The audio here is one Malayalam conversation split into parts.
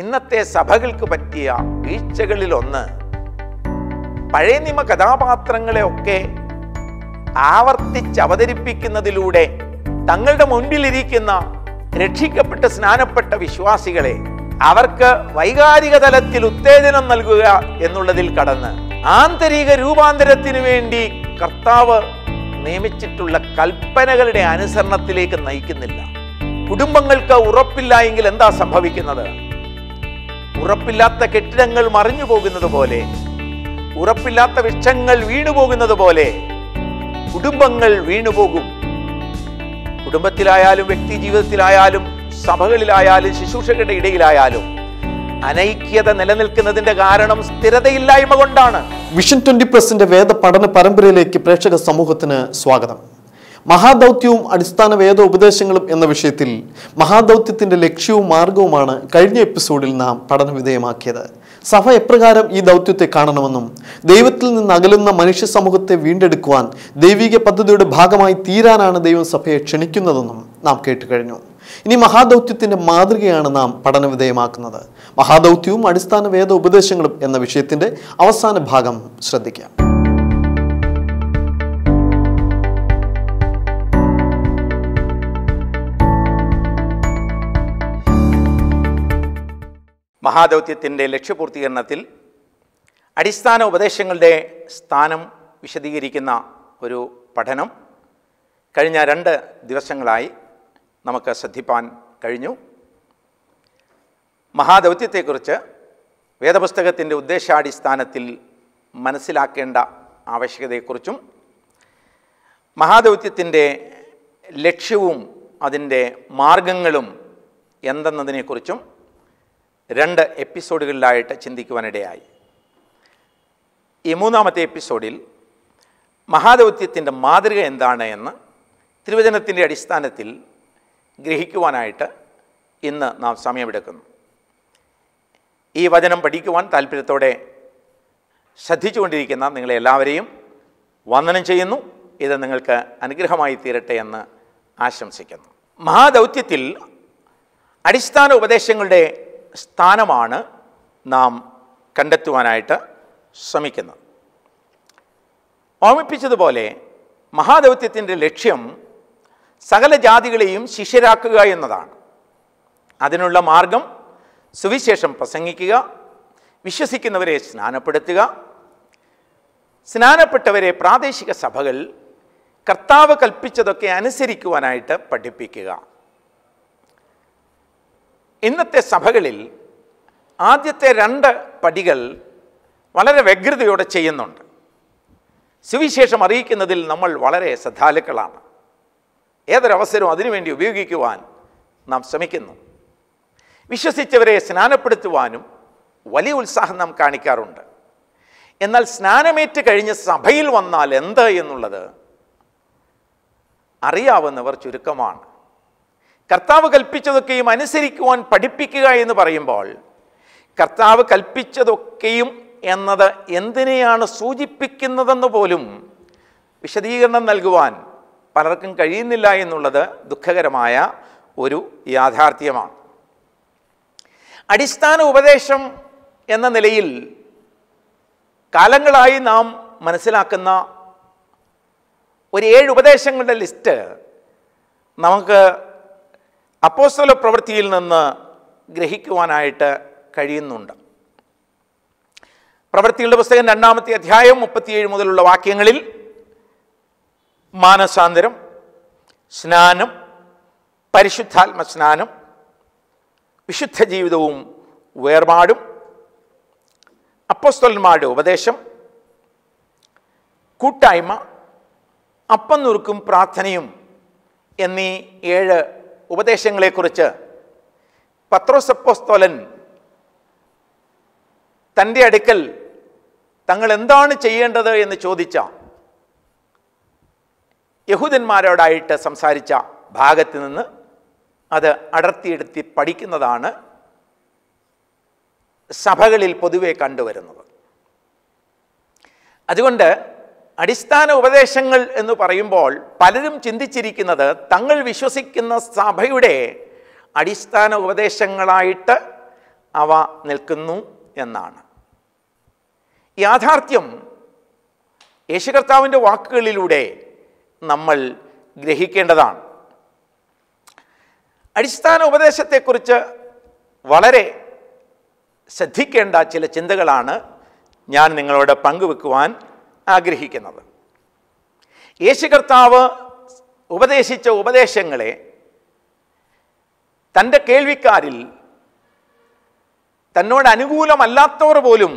ഇന്നത്തെ സഭകൾക്ക് പറ്റിയ വീഴ്ചകളിലൊന്ന് പഴയ നിയമ കഥാപാത്രങ്ങളെയൊക്കെ ആവർത്തിച്ച് അവതരിപ്പിക്കുന്നതിലൂടെ തങ്ങളുടെ മുൻപിലിരിക്കുന്ന രക്ഷിക്കപ്പെട്ട് സ്നാനപ്പെട്ട വിശ്വാസികളെ അവർക്ക് വൈകാരിക തലത്തിൽ ഉത്തേജനം നൽകുക എന്നുള്ളതിൽ കടന്ന് ആന്തരിക രൂപാന്തരത്തിന് വേണ്ടി കർത്താവ് നിയമിച്ചിട്ടുള്ള കൽപ്പനകളുടെ അനുസരണത്തിലേക്ക് നയിക്കുന്നില്ല കുടുംബങ്ങൾക്ക് ഉറപ്പില്ല എങ്കിൽ എന്താ സംഭവിക്കുന്നത് ഉറപ്പില്ലാത്ത കെട്ടിടങ്ങൾ മറിഞ്ഞു പോകുന്നത് പോലെ ഉറപ്പില്ലാത്ത വൃക്ഷങ്ങൾ വീണു പോകുന്നത് പോലെ കുടുംബങ്ങൾ വീണുപോകും കുടുംബത്തിലായാലും വ്യക്തി ജീവിതത്തിലായാലും സഭകളിലായാലും ശുശ്രൂഷകരുടെ ഇടയിലായാലും അനൈക്യത നിലനിൽക്കുന്നതിന്റെ കാരണം സ്ഥിരതയില്ലായ്മ കൊണ്ടാണ് വിഷൻ ട്വന്റി പ്ലസിന്റെ വേദ പഠന പരമ്പരയിലേക്ക് പ്രേക്ഷക സമൂഹത്തിന് സ്വാഗതം മഹാദൗത്യവും അടിസ്ഥാന വേദ ഉപദേശങ്ങളും എന്ന വിഷയത്തിൽ മഹാദൗത്യത്തിൻ്റെ ലക്ഷ്യവും മാർഗവുമാണ് കഴിഞ്ഞ എപ്പിസോഡിൽ നാം പഠനവിധേയമാക്കിയത് സഭ എപ്രകാരം ഈ ദൗത്യത്തെ കാണണമെന്നും ദൈവത്തിൽ നിന്ന് അകലുന്ന മനുഷ്യ സമൂഹത്തെ വീണ്ടെടുക്കുവാൻ ദൈവിക പദ്ധതിയുടെ ഭാഗമായി തീരാനാണ് ദൈവം സഭയെ ക്ഷണിക്കുന്നതെന്നും നാം കേട്ടു കഴിഞ്ഞു ഇനി മഹാദൗത്യത്തിൻ്റെ മാതൃകയാണ് നാം പഠനവിധേയമാക്കുന്നത് മഹാദൗത്യവും അടിസ്ഥാന വേദ ഉപദേശങ്ങളും എന്ന വിഷയത്തിൻ്റെ അവസാന ഭാഗം ശ്രദ്ധിക്കാം മഹാദൗത്യത്തിൻ്റെ ലക്ഷ്യപൂർത്തീകരണത്തിൽ അടിസ്ഥാന ഉപദേശങ്ങളുടെ സ്ഥാനം വിശദീകരിക്കുന്ന ഒരു പഠനം കഴിഞ്ഞ രണ്ട് ദിവസങ്ങളായി നമുക്ക് ശ്രദ്ധിപ്പാൻ കഴിഞ്ഞു മഹാദൗത്യത്തെക്കുറിച്ച് വേദപുസ്തകത്തിൻ്റെ ഉദ്ദേശാടിസ്ഥാനത്തിൽ മനസ്സിലാക്കേണ്ട ആവശ്യകതയെക്കുറിച്ചും മഹാദൗത്യത്തിൻ്റെ ലക്ഷ്യവും അതിൻ്റെ മാർഗങ്ങളും എന്തെന്നതിനെക്കുറിച്ചും രണ്ട് എപ്പിസോഡുകളിലായിട്ട് ചിന്തിക്കുവാനിടയായി ഈ മൂന്നാമത്തെ എപ്പിസോഡിൽ മഹാദൗത്യത്തിൻ്റെ മാതൃക എന്താണ് എന്ന് തിരുവചനത്തിൻ്റെ അടിസ്ഥാനത്തിൽ ഗ്രഹിക്കുവാനായിട്ട് ഇന്ന് നാം സമയമെടുക്കുന്നു ഈ വചനം പഠിക്കുവാൻ താല്പര്യത്തോടെ ശ്രദ്ധിച്ചുകൊണ്ടിരിക്കുന്ന നിങ്ങളെ എല്ലാവരെയും വന്ദനം ചെയ്യുന്നു ഇത് നിങ്ങൾക്ക് അനുഗ്രഹമായി തീരട്ടെ എന്ന് ആശംസിക്കുന്നു മഹാദൗത്യത്തിൽ അടിസ്ഥാന ഉപദേശങ്ങളുടെ സ്ഥാനമാണ് നാം കണ്ടെത്തുവാനായിട്ട് ശ്രമിക്കുന്നത് ഓർമ്മിപ്പിച്ചതുപോലെ മഹാദൗത്യത്തിൻ്റെ ലക്ഷ്യം സകല ജാതികളെയും ശിഷ്യരാക്കുക എന്നതാണ് അതിനുള്ള മാർഗം സുവിശേഷം പ്രസംഗിക്കുക വിശ്വസിക്കുന്നവരെ സ്നാനപ്പെടുത്തുക സ്നാനപ്പെട്ടവരെ പ്രാദേശിക സഭകൾ കർത്താവ് കൽപ്പിച്ചതൊക്കെ അനുസരിക്കുവാനായിട്ട് പഠിപ്പിക്കുക ഇന്നത്തെ സഭകളിൽ ആദ്യത്തെ രണ്ട് പടികൾ വളരെ വ്യഗ്രതയോടെ ചെയ്യുന്നുണ്ട് സുവിശേഷം അറിയിക്കുന്നതിൽ നമ്മൾ വളരെ ശ്രദ്ധാലുക്കളാണ് ഏതൊരവസരവും അതിനുവേണ്ടി ഉപയോഗിക്കുവാൻ നാം ശ്രമിക്കുന്നു വിശ്വസിച്ചവരെ സ്നാനപ്പെടുത്തുവാനും വലിയ ഉത്സാഹം നാം കാണിക്കാറുണ്ട് എന്നാൽ സ്നാനമേറ്റ് കഴിഞ്ഞ് സഭയിൽ വന്നാൽ എന്ത് എന്നുള്ളത് അറിയാവുന്നവർ ചുരുക്കമാണ് കർത്താവ് കൽപ്പിച്ചതൊക്കെയും അനുസരിക്കുവാൻ പഠിപ്പിക്കുക എന്ന് പറയുമ്പോൾ കർത്താവ് കൽപ്പിച്ചതൊക്കെയും എന്നത് എന്തിനെയാണ് സൂചിപ്പിക്കുന്നതെന്ന് പോലും വിശദീകരണം നൽകുവാൻ പലർക്കും കഴിയുന്നില്ല എന്നുള്ളത് ദുഃഖകരമായ ഒരു യാഥാർത്ഥ്യമാണ് അടിസ്ഥാന ഉപദേശം എന്ന നിലയിൽ കാലങ്ങളായി നാം മനസ്സിലാക്കുന്ന ഒരു ഏഴ് ഉപദേശങ്ങളുടെ ലിസ്റ്റ് നമുക്ക് അപ്പോസ്തല പ്രവൃത്തിയിൽ നിന്ന് ഗ്രഹിക്കുവാനായിട്ട് കഴിയുന്നുണ്ട് പ്രവൃത്തികളുടെ പുസ്തകം രണ്ടാമത്തെ അധ്യായം മുപ്പത്തിയേഴ് മുതലുള്ള വാക്യങ്ങളിൽ മാനസാന്തരം സ്നാനം പരിശുദ്ധാത്മ സ്നാനം വിശുദ്ധ ജീവിതവും വേർപാടും അപ്പോസ്തോലന്മാരുടെ ഉപദേശം കൂട്ടായ്മ അപ്പം നുറുക്കും പ്രാർത്ഥനയും എന്നീ ഏഴ് ഉപദേശങ്ങളെക്കുറിച്ച് പത്രോസപ്പോസ്തോലൻ തൻ്റെ അടുക്കൽ തങ്ങൾ എന്താണ് ചെയ്യേണ്ടത് എന്ന് ചോദിച്ച യഹൂദന്മാരോടായിട്ട് സംസാരിച്ച ഭാഗത്ത് നിന്ന് അത് അടർത്തിയെടുത്തി പഠിക്കുന്നതാണ് സഭകളിൽ പൊതുവെ കണ്ടുവരുന്നത് അതുകൊണ്ട് അടിസ്ഥാന ഉപദേശങ്ങൾ എന്ന് പറയുമ്പോൾ പലരും ചിന്തിച്ചിരിക്കുന്നത് തങ്ങൾ വിശ്വസിക്കുന്ന സഭയുടെ അടിസ്ഥാന ഉപദേശങ്ങളായിട്ട് അവ നിൽക്കുന്നു എന്നാണ് യാഥാർത്ഥ്യം യേശുകർത്താവിൻ്റെ വാക്കുകളിലൂടെ നമ്മൾ ഗ്രഹിക്കേണ്ടതാണ് അടിസ്ഥാന ഉപദേശത്തെക്കുറിച്ച് വളരെ ശ്രദ്ധിക്കേണ്ട ചില ചിന്തകളാണ് ഞാൻ നിങ്ങളോട് പങ്കുവെക്കുവാൻ ആഗ്രഹിക്കുന്നത് യേശു കർത്താവ് ഉപദേശിച്ച ഉപദേശങ്ങളെ തൻ്റെ കേൾവിക്കാരിൽ തന്നോട് അനുകൂലമല്ലാത്തവർ പോലും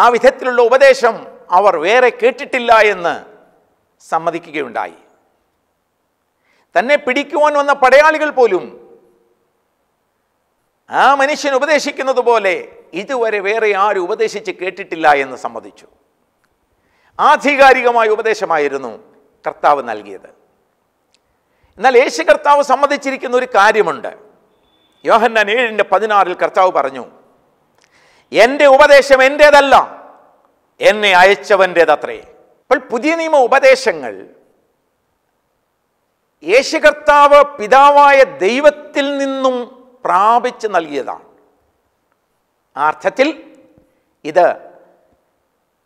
ആ വിധത്തിലുള്ള ഉപദേശം അവർ വേറെ കേട്ടിട്ടില്ല എന്ന് സമ്മതിക്കുകയുണ്ടായി തന്നെ പിടിക്കുവാൻ വന്ന പടയാളികൾ പോലും ആ മനുഷ്യൻ ഉപദേശിക്കുന്നത് പോലെ ഇതുവരെ വേറെ ആരും ഉപദേശിച്ച് കേട്ടിട്ടില്ല എന്ന് സമ്മതിച്ചു ആധികാരികമായ ഉപദേശമായിരുന്നു കർത്താവ് നൽകിയത് എന്നാൽ യേശു കർത്താവ് സമ്മതിച്ചിരിക്കുന്ന ഒരു കാര്യമുണ്ട് യോഹന്നാൻ ഏഴിൻ്റെ പതിനാറിൽ കർത്താവ് പറഞ്ഞു എൻ്റെ ഉപദേശം എൻ്റേതല്ല എന്നെ അയച്ചവൻ്റേതത്രേ അപ്പോൾ പുതിയ നിയമ ഉപദേശങ്ങൾ യേശു കർത്താവ് പിതാവായ ദൈവത്തിൽ നിന്നും പ്രാപിച്ച് നൽകിയതാണ് ആ അർത്ഥത്തിൽ ഇത്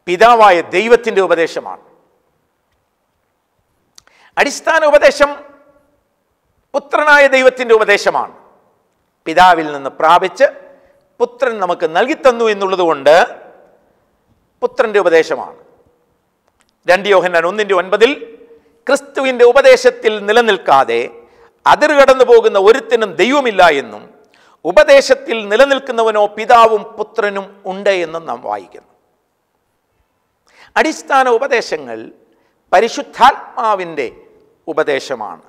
പിതാവായ ദൈവത്തിൻ്റെ ഉപദേശമാണ് അടിസ്ഥാന ഉപദേശം പുത്രനായ ദൈവത്തിൻ്റെ ഉപദേശമാണ് പിതാവിൽ നിന്ന് പ്രാപിച്ച് പുത്രൻ നമുക്ക് നൽകിത്തന്നു എന്നുള്ളതുകൊണ്ട് പുത്രൻ്റെ ഉപദേശമാണ് രണ്ട് യോഹന്നാൻ ഒന്നിൻ്റെ ഒൻപതിൽ ക്രിസ്തുവിൻ്റെ ഉപദേശത്തിൽ നിലനിൽക്കാതെ അതിർ കടന്നു പോകുന്ന ഒരുത്തിനും ദൈവമില്ല എന്നും ഉപദേശത്തിൽ നിലനിൽക്കുന്നവനോ പിതാവും പുത്രനും ഉണ്ട് എന്ന് നാം വായിക്കുന്നു അടിസ്ഥാന ഉപദേശങ്ങൾ പരിശുദ്ധാത്മാവിൻ്റെ ഉപദേശമാണ്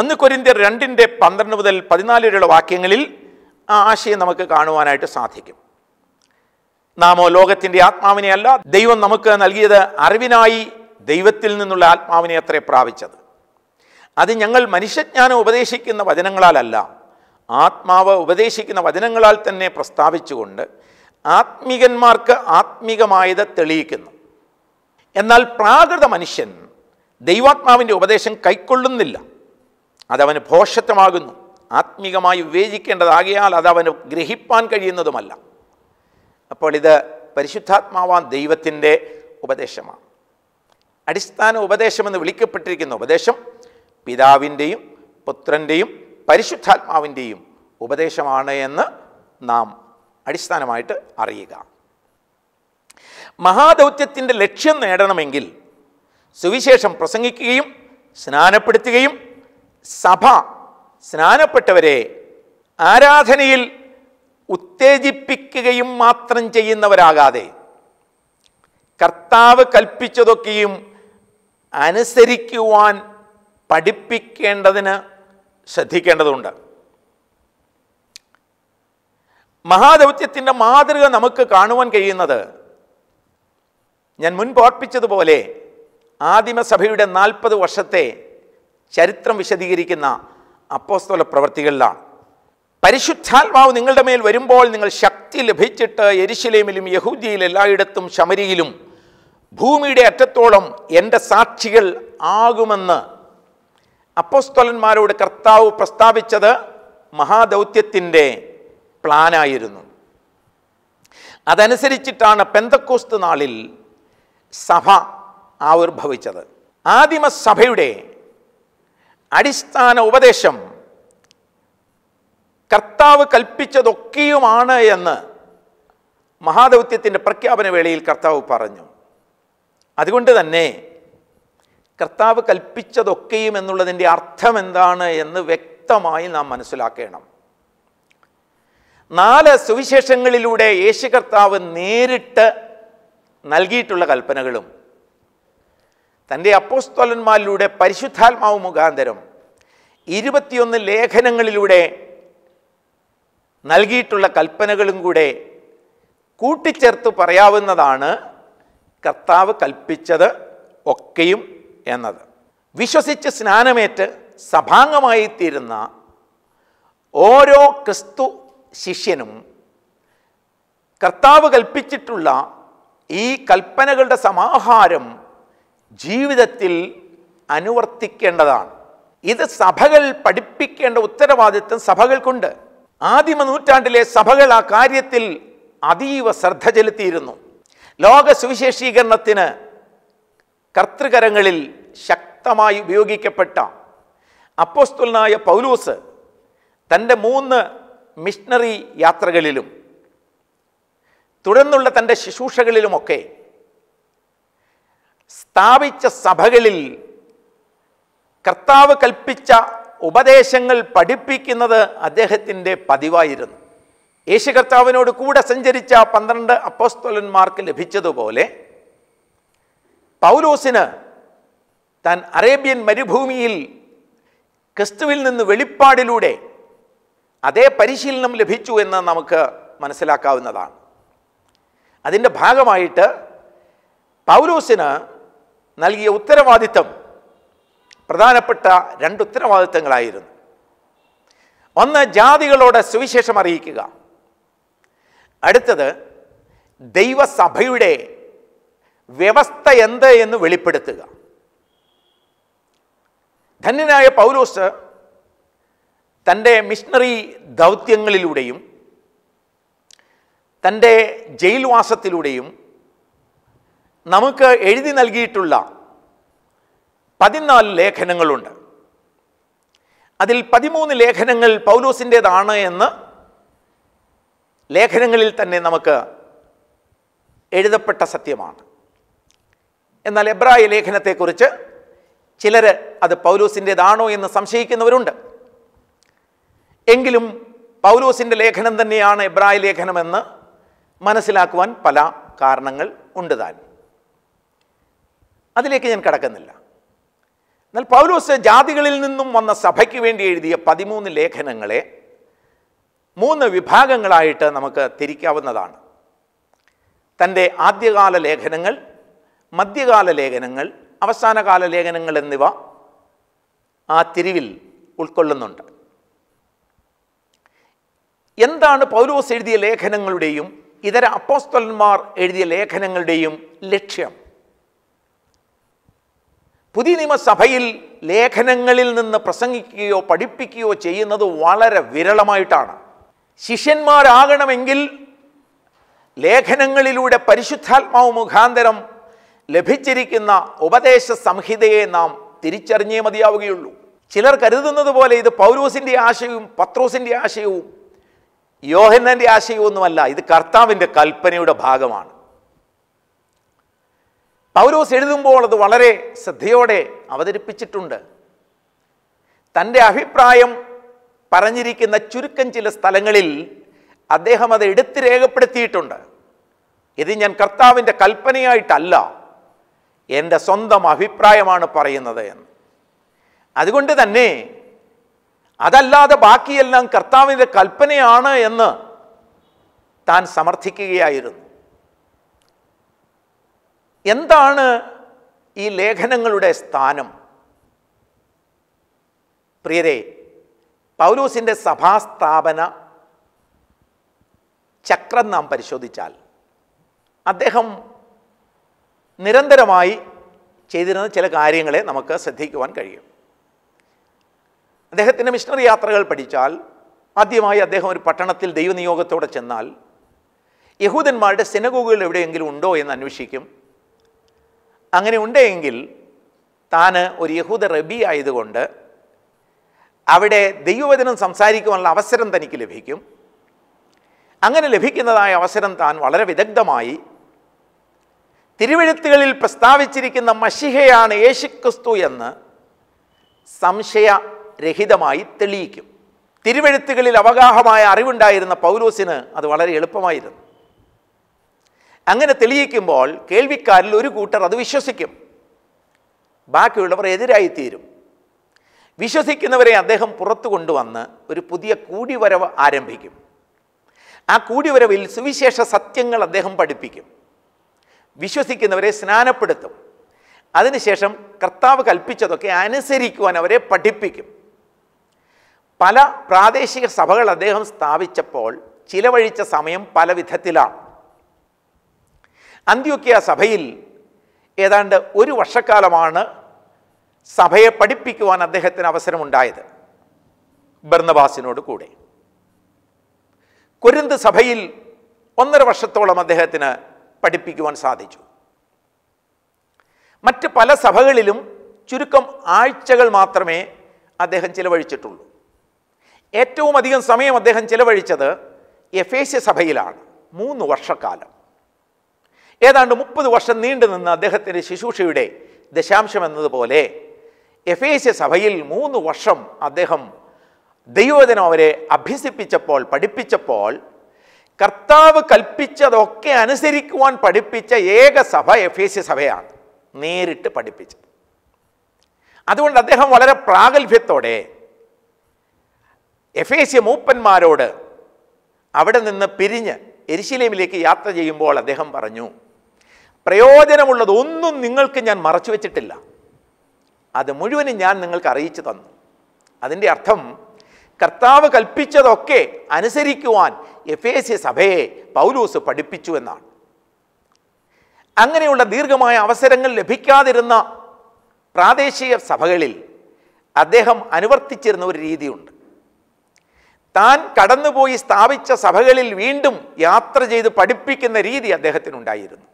ഒന്ന് കൊരിന്ത്യർ രണ്ടിൻ്റെ പന്ത്രണ്ട് മുതൽ പതിനാല് വരെയുള്ള വാക്യങ്ങളിൽ ആ ആശയം നമുക്ക് കാണുവാനായിട്ട് സാധിക്കും നാമോ ലോകത്തിൻ്റെ ആത്മാവിനെയല്ല അല്ല ദൈവം നമുക്ക് നൽകിയത് അറിവിനായി ദൈവത്തിൽ നിന്നുള്ള ആത്മാവിനെ അത്രേ പ്രാപിച്ചത് അത് ഞങ്ങൾ മനുഷ്യജ്ഞാനം ഉപദേശിക്കുന്ന വചനങ്ങളാലല്ല ആത്മാവ് ഉപദേശിക്കുന്ന വചനങ്ങളാൽ തന്നെ പ്രസ്താവിച്ചുകൊണ്ട് ആത്മികന്മാർക്ക് ആത്മികമായത് തെളിയിക്കുന്നു എന്നാൽ പ്രാകൃത മനുഷ്യൻ ദൈവാത്മാവിൻ്റെ ഉപദേശം കൈക്കൊള്ളുന്നില്ല അതവന് ഭോഷത്വമാകുന്നു ആത്മീകമായി വിവേചിക്കേണ്ടതാകിയാൽ അതവന് ഗ്രഹിപ്പാൻ കഴിയുന്നതുമല്ല അപ്പോൾ ഇത് പരിശുദ്ധാത്മാവാൻ ദൈവത്തിൻ്റെ ഉപദേശമാണ് അടിസ്ഥാന ഉപദേശമെന്ന് വിളിക്കപ്പെട്ടിരിക്കുന്ന ഉപദേശം പിതാവിൻ്റെയും പുത്രൻ്റെയും പരിശുദ്ധാത്മാവിൻ്റെയും ഉപദേശമാണ് എന്ന് നാം അടിസ്ഥാനമായിട്ട് അറിയുക മഹാദൗത്യത്തിൻ്റെ ലക്ഷ്യം നേടണമെങ്കിൽ സുവിശേഷം പ്രസംഗിക്കുകയും സ്നാനപ്പെടുത്തുകയും സഭ സ്നാനപ്പെട്ടവരെ ആരാധനയിൽ ഉത്തേജിപ്പിക്കുകയും മാത്രം ചെയ്യുന്നവരാകാതെ കർത്താവ് കൽപ്പിച്ചതൊക്കെയും അനുസരിക്കുവാൻ പഠിപ്പിക്കേണ്ടതിന് ശ്രദ്ധിക്കേണ്ടതുണ്ട് മഹാദൗത്യത്തിൻ്റെ മാതൃക നമുക്ക് കാണുവാൻ കഴിയുന്നത് ഞാൻ മുൻപ് ഓർപ്പിച്ചതുപോലെ ആദിമസഭയുടെ നാൽപ്പത് വർഷത്തെ ചരിത്രം വിശദീകരിക്കുന്ന അപ്പോസ്തോല പ്രവർത്തികളിലാണ് പരിശുദ്ധാത്മാവ് നിങ്ങളുടെ മേൽ വരുമ്പോൾ നിങ്ങൾ ശക്തി ലഭിച്ചിട്ട് എരിശിലേമിലും യഹൂദിയിലും എല്ലായിടത്തും ശമരിയിലും ഭൂമിയുടെ അറ്റത്തോളം എൻ്റെ സാക്ഷികൾ ആകുമെന്ന് അപ്പോസ്തോലന്മാരോട് കർത്താവ് പ്രസ്താവിച്ചത് മഹാദൗത്യത്തിൻ്റെ പ്ലാനായിരുന്നു അതനുസരിച്ചിട്ടാണ് പെന്തക്കോസ്ത് നാളിൽ സഭ ആവിർഭവിച്ചത് ആദിമസഭയുടെ അടിസ്ഥാന ഉപദേശം കർത്താവ് കൽപ്പിച്ചതൊക്കെയുമാണ് എന്ന് മഹാദൗത്യത്തിൻ്റെ പ്രഖ്യാപന വേളയിൽ കർത്താവ് പറഞ്ഞു അതുകൊണ്ട് തന്നെ കർത്താവ് കൽപ്പിച്ചതൊക്കെയും എന്നുള്ളതിൻ്റെ അർത്ഥം എന്താണ് എന്ന് വ്യക്തമായി നാം മനസ്സിലാക്കണം നാല് സുവിശേഷങ്ങളിലൂടെ യേശു കർത്താവ് നേരിട്ട് നൽകിയിട്ടുള്ള കൽപ്പനകളും തൻ്റെ അപ്പോസ്തോലന്മാരിലൂടെ പരിശുദ്ധാത്മാവ് മുഖാന്തരം ഇരുപത്തിയൊന്ന് ലേഖനങ്ങളിലൂടെ നൽകിയിട്ടുള്ള കൽപ്പനകളും കൂടെ കൂട്ടിച്ചേർത്ത് പറയാവുന്നതാണ് കർത്താവ് കൽപ്പിച്ചത് ഒക്കെയും എന്നത് വിശ്വസിച്ച് സ്നാനമേറ്റ് സഭാംഗമായി തീരുന്ന ഓരോ ക്രിസ്തു ശിഷ്യനും കർത്താവ് കൽപ്പിച്ചിട്ടുള്ള ഈ കൽപ്പനകളുടെ സമാഹാരം ജീവിതത്തിൽ അനുവർത്തിക്കേണ്ടതാണ് ഇത് സഭകൾ പഠിപ്പിക്കേണ്ട ഉത്തരവാദിത്വം സഭകൾക്കുണ്ട് ആദിമ നൂറ്റാണ്ടിലെ സഭകൾ ആ കാര്യത്തിൽ അതീവ ശ്രദ്ധ ചെലുത്തിയിരുന്നു ലോക സുവിശേഷീകരണത്തിന് കർത്തൃകരങ്ങളിൽ ശക്തമായി ഉപയോഗിക്കപ്പെട്ട അപ്പോസ്തുലനായ പൗലൂസ് തൻ്റെ മൂന്ന് മിഷണറി യാത്രകളിലും തുടർന്നുള്ള തൻ്റെ ശുശ്രൂഷകളിലുമൊക്കെ സ്ഥാപിച്ച സഭകളിൽ കർത്താവ് കൽപ്പിച്ച ഉപദേശങ്ങൾ പഠിപ്പിക്കുന്നത് അദ്ദേഹത്തിൻ്റെ പതിവായിരുന്നു യേശു കർത്താവിനോട് കൂടെ സഞ്ചരിച്ച പന്ത്രണ്ട് അപ്പോസ്തോലന്മാർക്ക് ലഭിച്ചതുപോലെ പൗലോസിന് താൻ അറേബ്യൻ മരുഭൂമിയിൽ ക്രിസ്തുവിൽ നിന്ന് വെളിപ്പാടിലൂടെ അതേ പരിശീലനം ലഭിച്ചു എന്ന് നമുക്ക് മനസ്സിലാക്കാവുന്നതാണ് അതിൻ്റെ ഭാഗമായിട്ട് പൗലോസിന് നൽകിയ ഉത്തരവാദിത്തം പ്രധാനപ്പെട്ട രണ്ട് ഉത്തരവാദിത്തങ്ങളായിരുന്നു ഒന്ന് ജാതികളോട് സുവിശേഷം അറിയിക്കുക അടുത്തത് ദൈവസഭയുടെ വ്യവസ്ഥ എന്ത് എന്ന് വെളിപ്പെടുത്തുക ധന്യനായ പൗലോസ് തൻ്റെ മിഷണറി ദൗത്യങ്ങളിലൂടെയും തൻ്റെ ജയിൽവാസത്തിലൂടെയും നമുക്ക് എഴുതി നൽകിയിട്ടുള്ള പതിനാല് ലേഖനങ്ങളുണ്ട് അതിൽ പതിമൂന്ന് ലേഖനങ്ങൾ പൗലോസിൻ്റേതാണ് എന്ന് ലേഖനങ്ങളിൽ തന്നെ നമുക്ക് എഴുതപ്പെട്ട സത്യമാണ് എന്നാൽ എബ്രായ ലേഖനത്തെക്കുറിച്ച് ചിലർ അത് പൗലൂസിൻ്റേതാണോ എന്ന് സംശയിക്കുന്നവരുണ്ട് എങ്കിലും പൗലൂസിൻ്റെ ലേഖനം തന്നെയാണ് എബ്രായ ലേഖനമെന്ന് മനസ്സിലാക്കുവാൻ പല കാരണങ്ങൾ ഉണ്ട് താൻ അതിലേക്ക് ഞാൻ കടക്കുന്നില്ല എന്നാൽ പൗലോസ് ജാതികളിൽ നിന്നും വന്ന സഭയ്ക്ക് വേണ്ടി എഴുതിയ പതിമൂന്ന് ലേഖനങ്ങളെ മൂന്ന് വിഭാഗങ്ങളായിട്ട് നമുക്ക് തിരിക്കാവുന്നതാണ് തൻ്റെ ആദ്യകാല ലേഖനങ്ങൾ മധ്യകാല ലേഖനങ്ങൾ അവസാനകാല ലേഖനങ്ങൾ എന്നിവ ആ തിരിവിൽ ഉൾക്കൊള്ളുന്നുണ്ട് എന്താണ് പൗലോസ് എഴുതിയ ലേഖനങ്ങളുടെയും ഇതര അപ്പോസ്തലന്മാർ എഴുതിയ ലേഖനങ്ങളുടെയും ലക്ഷ്യം പുതിയ നിയമസഭയിൽ ലേഖനങ്ങളിൽ നിന്ന് പ്രസംഗിക്കുകയോ പഠിപ്പിക്കുകയോ ചെയ്യുന്നത് വളരെ വിരളമായിട്ടാണ് ശിഷ്യന്മാരാകണമെങ്കിൽ ലേഖനങ്ങളിലൂടെ പരിശുദ്ധാത്മാവ് മുഖാന്തരം ലഭിച്ചിരിക്കുന്ന ഉപദേശ സംഹിതയെ നാം തിരിച്ചറിഞ്ഞേ മതിയാവുകയുള്ളൂ ചിലർ കരുതുന്നത് പോലെ ഇത് പൗലോസിൻ്റെ ആശയവും പത്രോസിൻ്റെ ആശയവും യോഹന്നൻ്റെ ഒന്നുമല്ല ഇത് കർത്താവിൻ്റെ കൽപ്പനയുടെ ഭാഗമാണ് പൗലോസ് എഴുതുമ്പോൾ അത് വളരെ ശ്രദ്ധയോടെ അവതരിപ്പിച്ചിട്ടുണ്ട് തൻ്റെ അഭിപ്രായം പറഞ്ഞിരിക്കുന്ന ചുരുക്കം ചില സ്ഥലങ്ങളിൽ അദ്ദേഹം അത് എടുത്ത് രേഖപ്പെടുത്തിയിട്ടുണ്ട് ഇത് ഞാൻ കർത്താവിൻ്റെ കൽപ്പനയായിട്ടല്ല എൻ്റെ സ്വന്തം അഭിപ്രായമാണ് പറയുന്നത് എന്ന് അതുകൊണ്ട് തന്നെ അതല്ലാതെ ബാക്കിയെല്ലാം കർത്താവിൻ്റെ കൽപ്പനയാണ് എന്ന് താൻ സമർത്ഥിക്കുകയായിരുന്നു എന്താണ് ഈ ലേഖനങ്ങളുടെ സ്ഥാനം പ്രിയരെ പൗലൂസിൻ്റെ സഭാസ്ഥാപന ചക്രം നാം പരിശോധിച്ചാൽ അദ്ദേഹം നിരന്തരമായി ചെയ്തിരുന്ന ചില കാര്യങ്ങളെ നമുക്ക് ശ്രദ്ധിക്കുവാൻ കഴിയും അദ്ദേഹത്തിൻ്റെ മിഷണറി യാത്രകൾ പഠിച്ചാൽ ആദ്യമായി അദ്ദേഹം ഒരു പട്ടണത്തിൽ ദൈവനിയോഗത്തോടെ ചെന്നാൽ യഹൂദന്മാരുടെ സിനഗോഗുകൾ എവിടെയെങ്കിലും ഉണ്ടോ എന്ന് അന്വേഷിക്കും അങ്ങനെ ഉണ്ടെങ്കിൽ താൻ ഒരു യഹൂദ റബി ആയതുകൊണ്ട് അവിടെ ദൈവവചനം സംസാരിക്കുവാനുള്ള അവസരം തനിക്ക് ലഭിക്കും അങ്ങനെ ലഭിക്കുന്നതായ അവസരം താൻ വളരെ വിദഗ്ധമായി തിരുവഴുത്തുകളിൽ പ്രസ്താവിച്ചിരിക്കുന്ന മഷിഹയാണ് യേശുക്രിസ്തു എന്ന് സംശയരഹിതമായി തെളിയിക്കും തിരുവഴുത്തുകളിൽ അവഗാഹമായ അറിവുണ്ടായിരുന്ന പൗലോസിന് അത് വളരെ എളുപ്പമായിരുന്നു അങ്ങനെ തെളിയിക്കുമ്പോൾ കേൾവിക്കാരിൽ ഒരു കൂട്ടർ അത് വിശ്വസിക്കും ബാക്കിയുള്ളവർ എതിരായിത്തീരും വിശ്വസിക്കുന്നവരെ അദ്ദേഹം പുറത്തു കൊണ്ടുവന്ന് ഒരു പുതിയ കൂടിവരവ് ആരംഭിക്കും ആ കൂടിവരവിൽ സുവിശേഷ സത്യങ്ങൾ അദ്ദേഹം പഠിപ്പിക്കും വിശ്വസിക്കുന്നവരെ സ്നാനപ്പെടുത്തും അതിനുശേഷം കർത്താവ് കൽപ്പിച്ചതൊക്കെ അനുസരിക്കുവാൻ അവരെ പഠിപ്പിക്കും പല പ്രാദേശിക സഭകൾ അദ്ദേഹം സ്ഥാപിച്ചപ്പോൾ ചിലവഴിച്ച സമയം പല വിധത്തിലാണ് അന്ത്യോക്യ സഭയിൽ ഏതാണ്ട് ഒരു വർഷക്കാലമാണ് സഭയെ പഠിപ്പിക്കുവാൻ അദ്ദേഹത്തിന് അവസരമുണ്ടായത് ബർന്നബാസിനോട് കൂടെ കുരുന്ത് സഭയിൽ ഒന്നര വർഷത്തോളം അദ്ദേഹത്തിന് പഠിപ്പിക്കുവാൻ സാധിച്ചു മറ്റ് പല സഭകളിലും ചുരുക്കം ആഴ്ചകൾ മാത്രമേ അദ്ദേഹം ചിലവഴിച്ചിട്ടുള്ളൂ ഏറ്റവും അധികം സമയം അദ്ദേഹം ചിലവഴിച്ചത് എഫേശ്യ സഭയിലാണ് മൂന്ന് വർഷക്കാലം ഏതാണ്ട് മുപ്പത് വർഷം നീണ്ടു നിന്ന് അദ്ദേഹത്തിൻ്റെ ശുശ്രൂഷയുടെ ദശാംശം എന്നതുപോലെ എഫേശ്യ സഭയിൽ മൂന്ന് വർഷം അദ്ദേഹം ദൈവജനം അവരെ അഭ്യസിപ്പിച്ചപ്പോൾ പഠിപ്പിച്ചപ്പോൾ കർത്താവ് കൽപ്പിച്ചതൊക്കെ അനുസരിക്കുവാൻ പഠിപ്പിച്ച ഏക സഭ എഫ് സി സഭയാണ് നേരിട്ട് പഠിപ്പിച്ചത് അതുകൊണ്ട് അദ്ദേഹം വളരെ പ്രാഗൽഭ്യത്തോടെ എഫ് സി മൂപ്പന്മാരോട് അവിടെ നിന്ന് പിരിഞ്ഞ് എരിശിലേമിലേക്ക് യാത്ര ചെയ്യുമ്പോൾ അദ്ദേഹം പറഞ്ഞു പ്രയോജനമുള്ളത് ഒന്നും നിങ്ങൾക്ക് ഞാൻ മറച്ചു വെച്ചിട്ടില്ല അത് മുഴുവനും ഞാൻ നിങ്ങൾക്ക് അറിയിച്ചു തന്നു അതിൻ്റെ അർത്ഥം കർത്താവ് കൽപ്പിച്ചതൊക്കെ അനുസരിക്കുവാൻ എഫ് എ സഭയെ പൗലൂസ് പഠിപ്പിച്ചു എന്നാണ് അങ്ങനെയുള്ള ദീർഘമായ അവസരങ്ങൾ ലഭിക്കാതിരുന്ന പ്രാദേശിക സഭകളിൽ അദ്ദേഹം അനുവർത്തിച്ചിരുന്ന ഒരു രീതിയുണ്ട് താൻ കടന്നുപോയി സ്ഥാപിച്ച സഭകളിൽ വീണ്ടും യാത്ര ചെയ്ത് പഠിപ്പിക്കുന്ന രീതി അദ്ദേഹത്തിനുണ്ടായിരുന്നു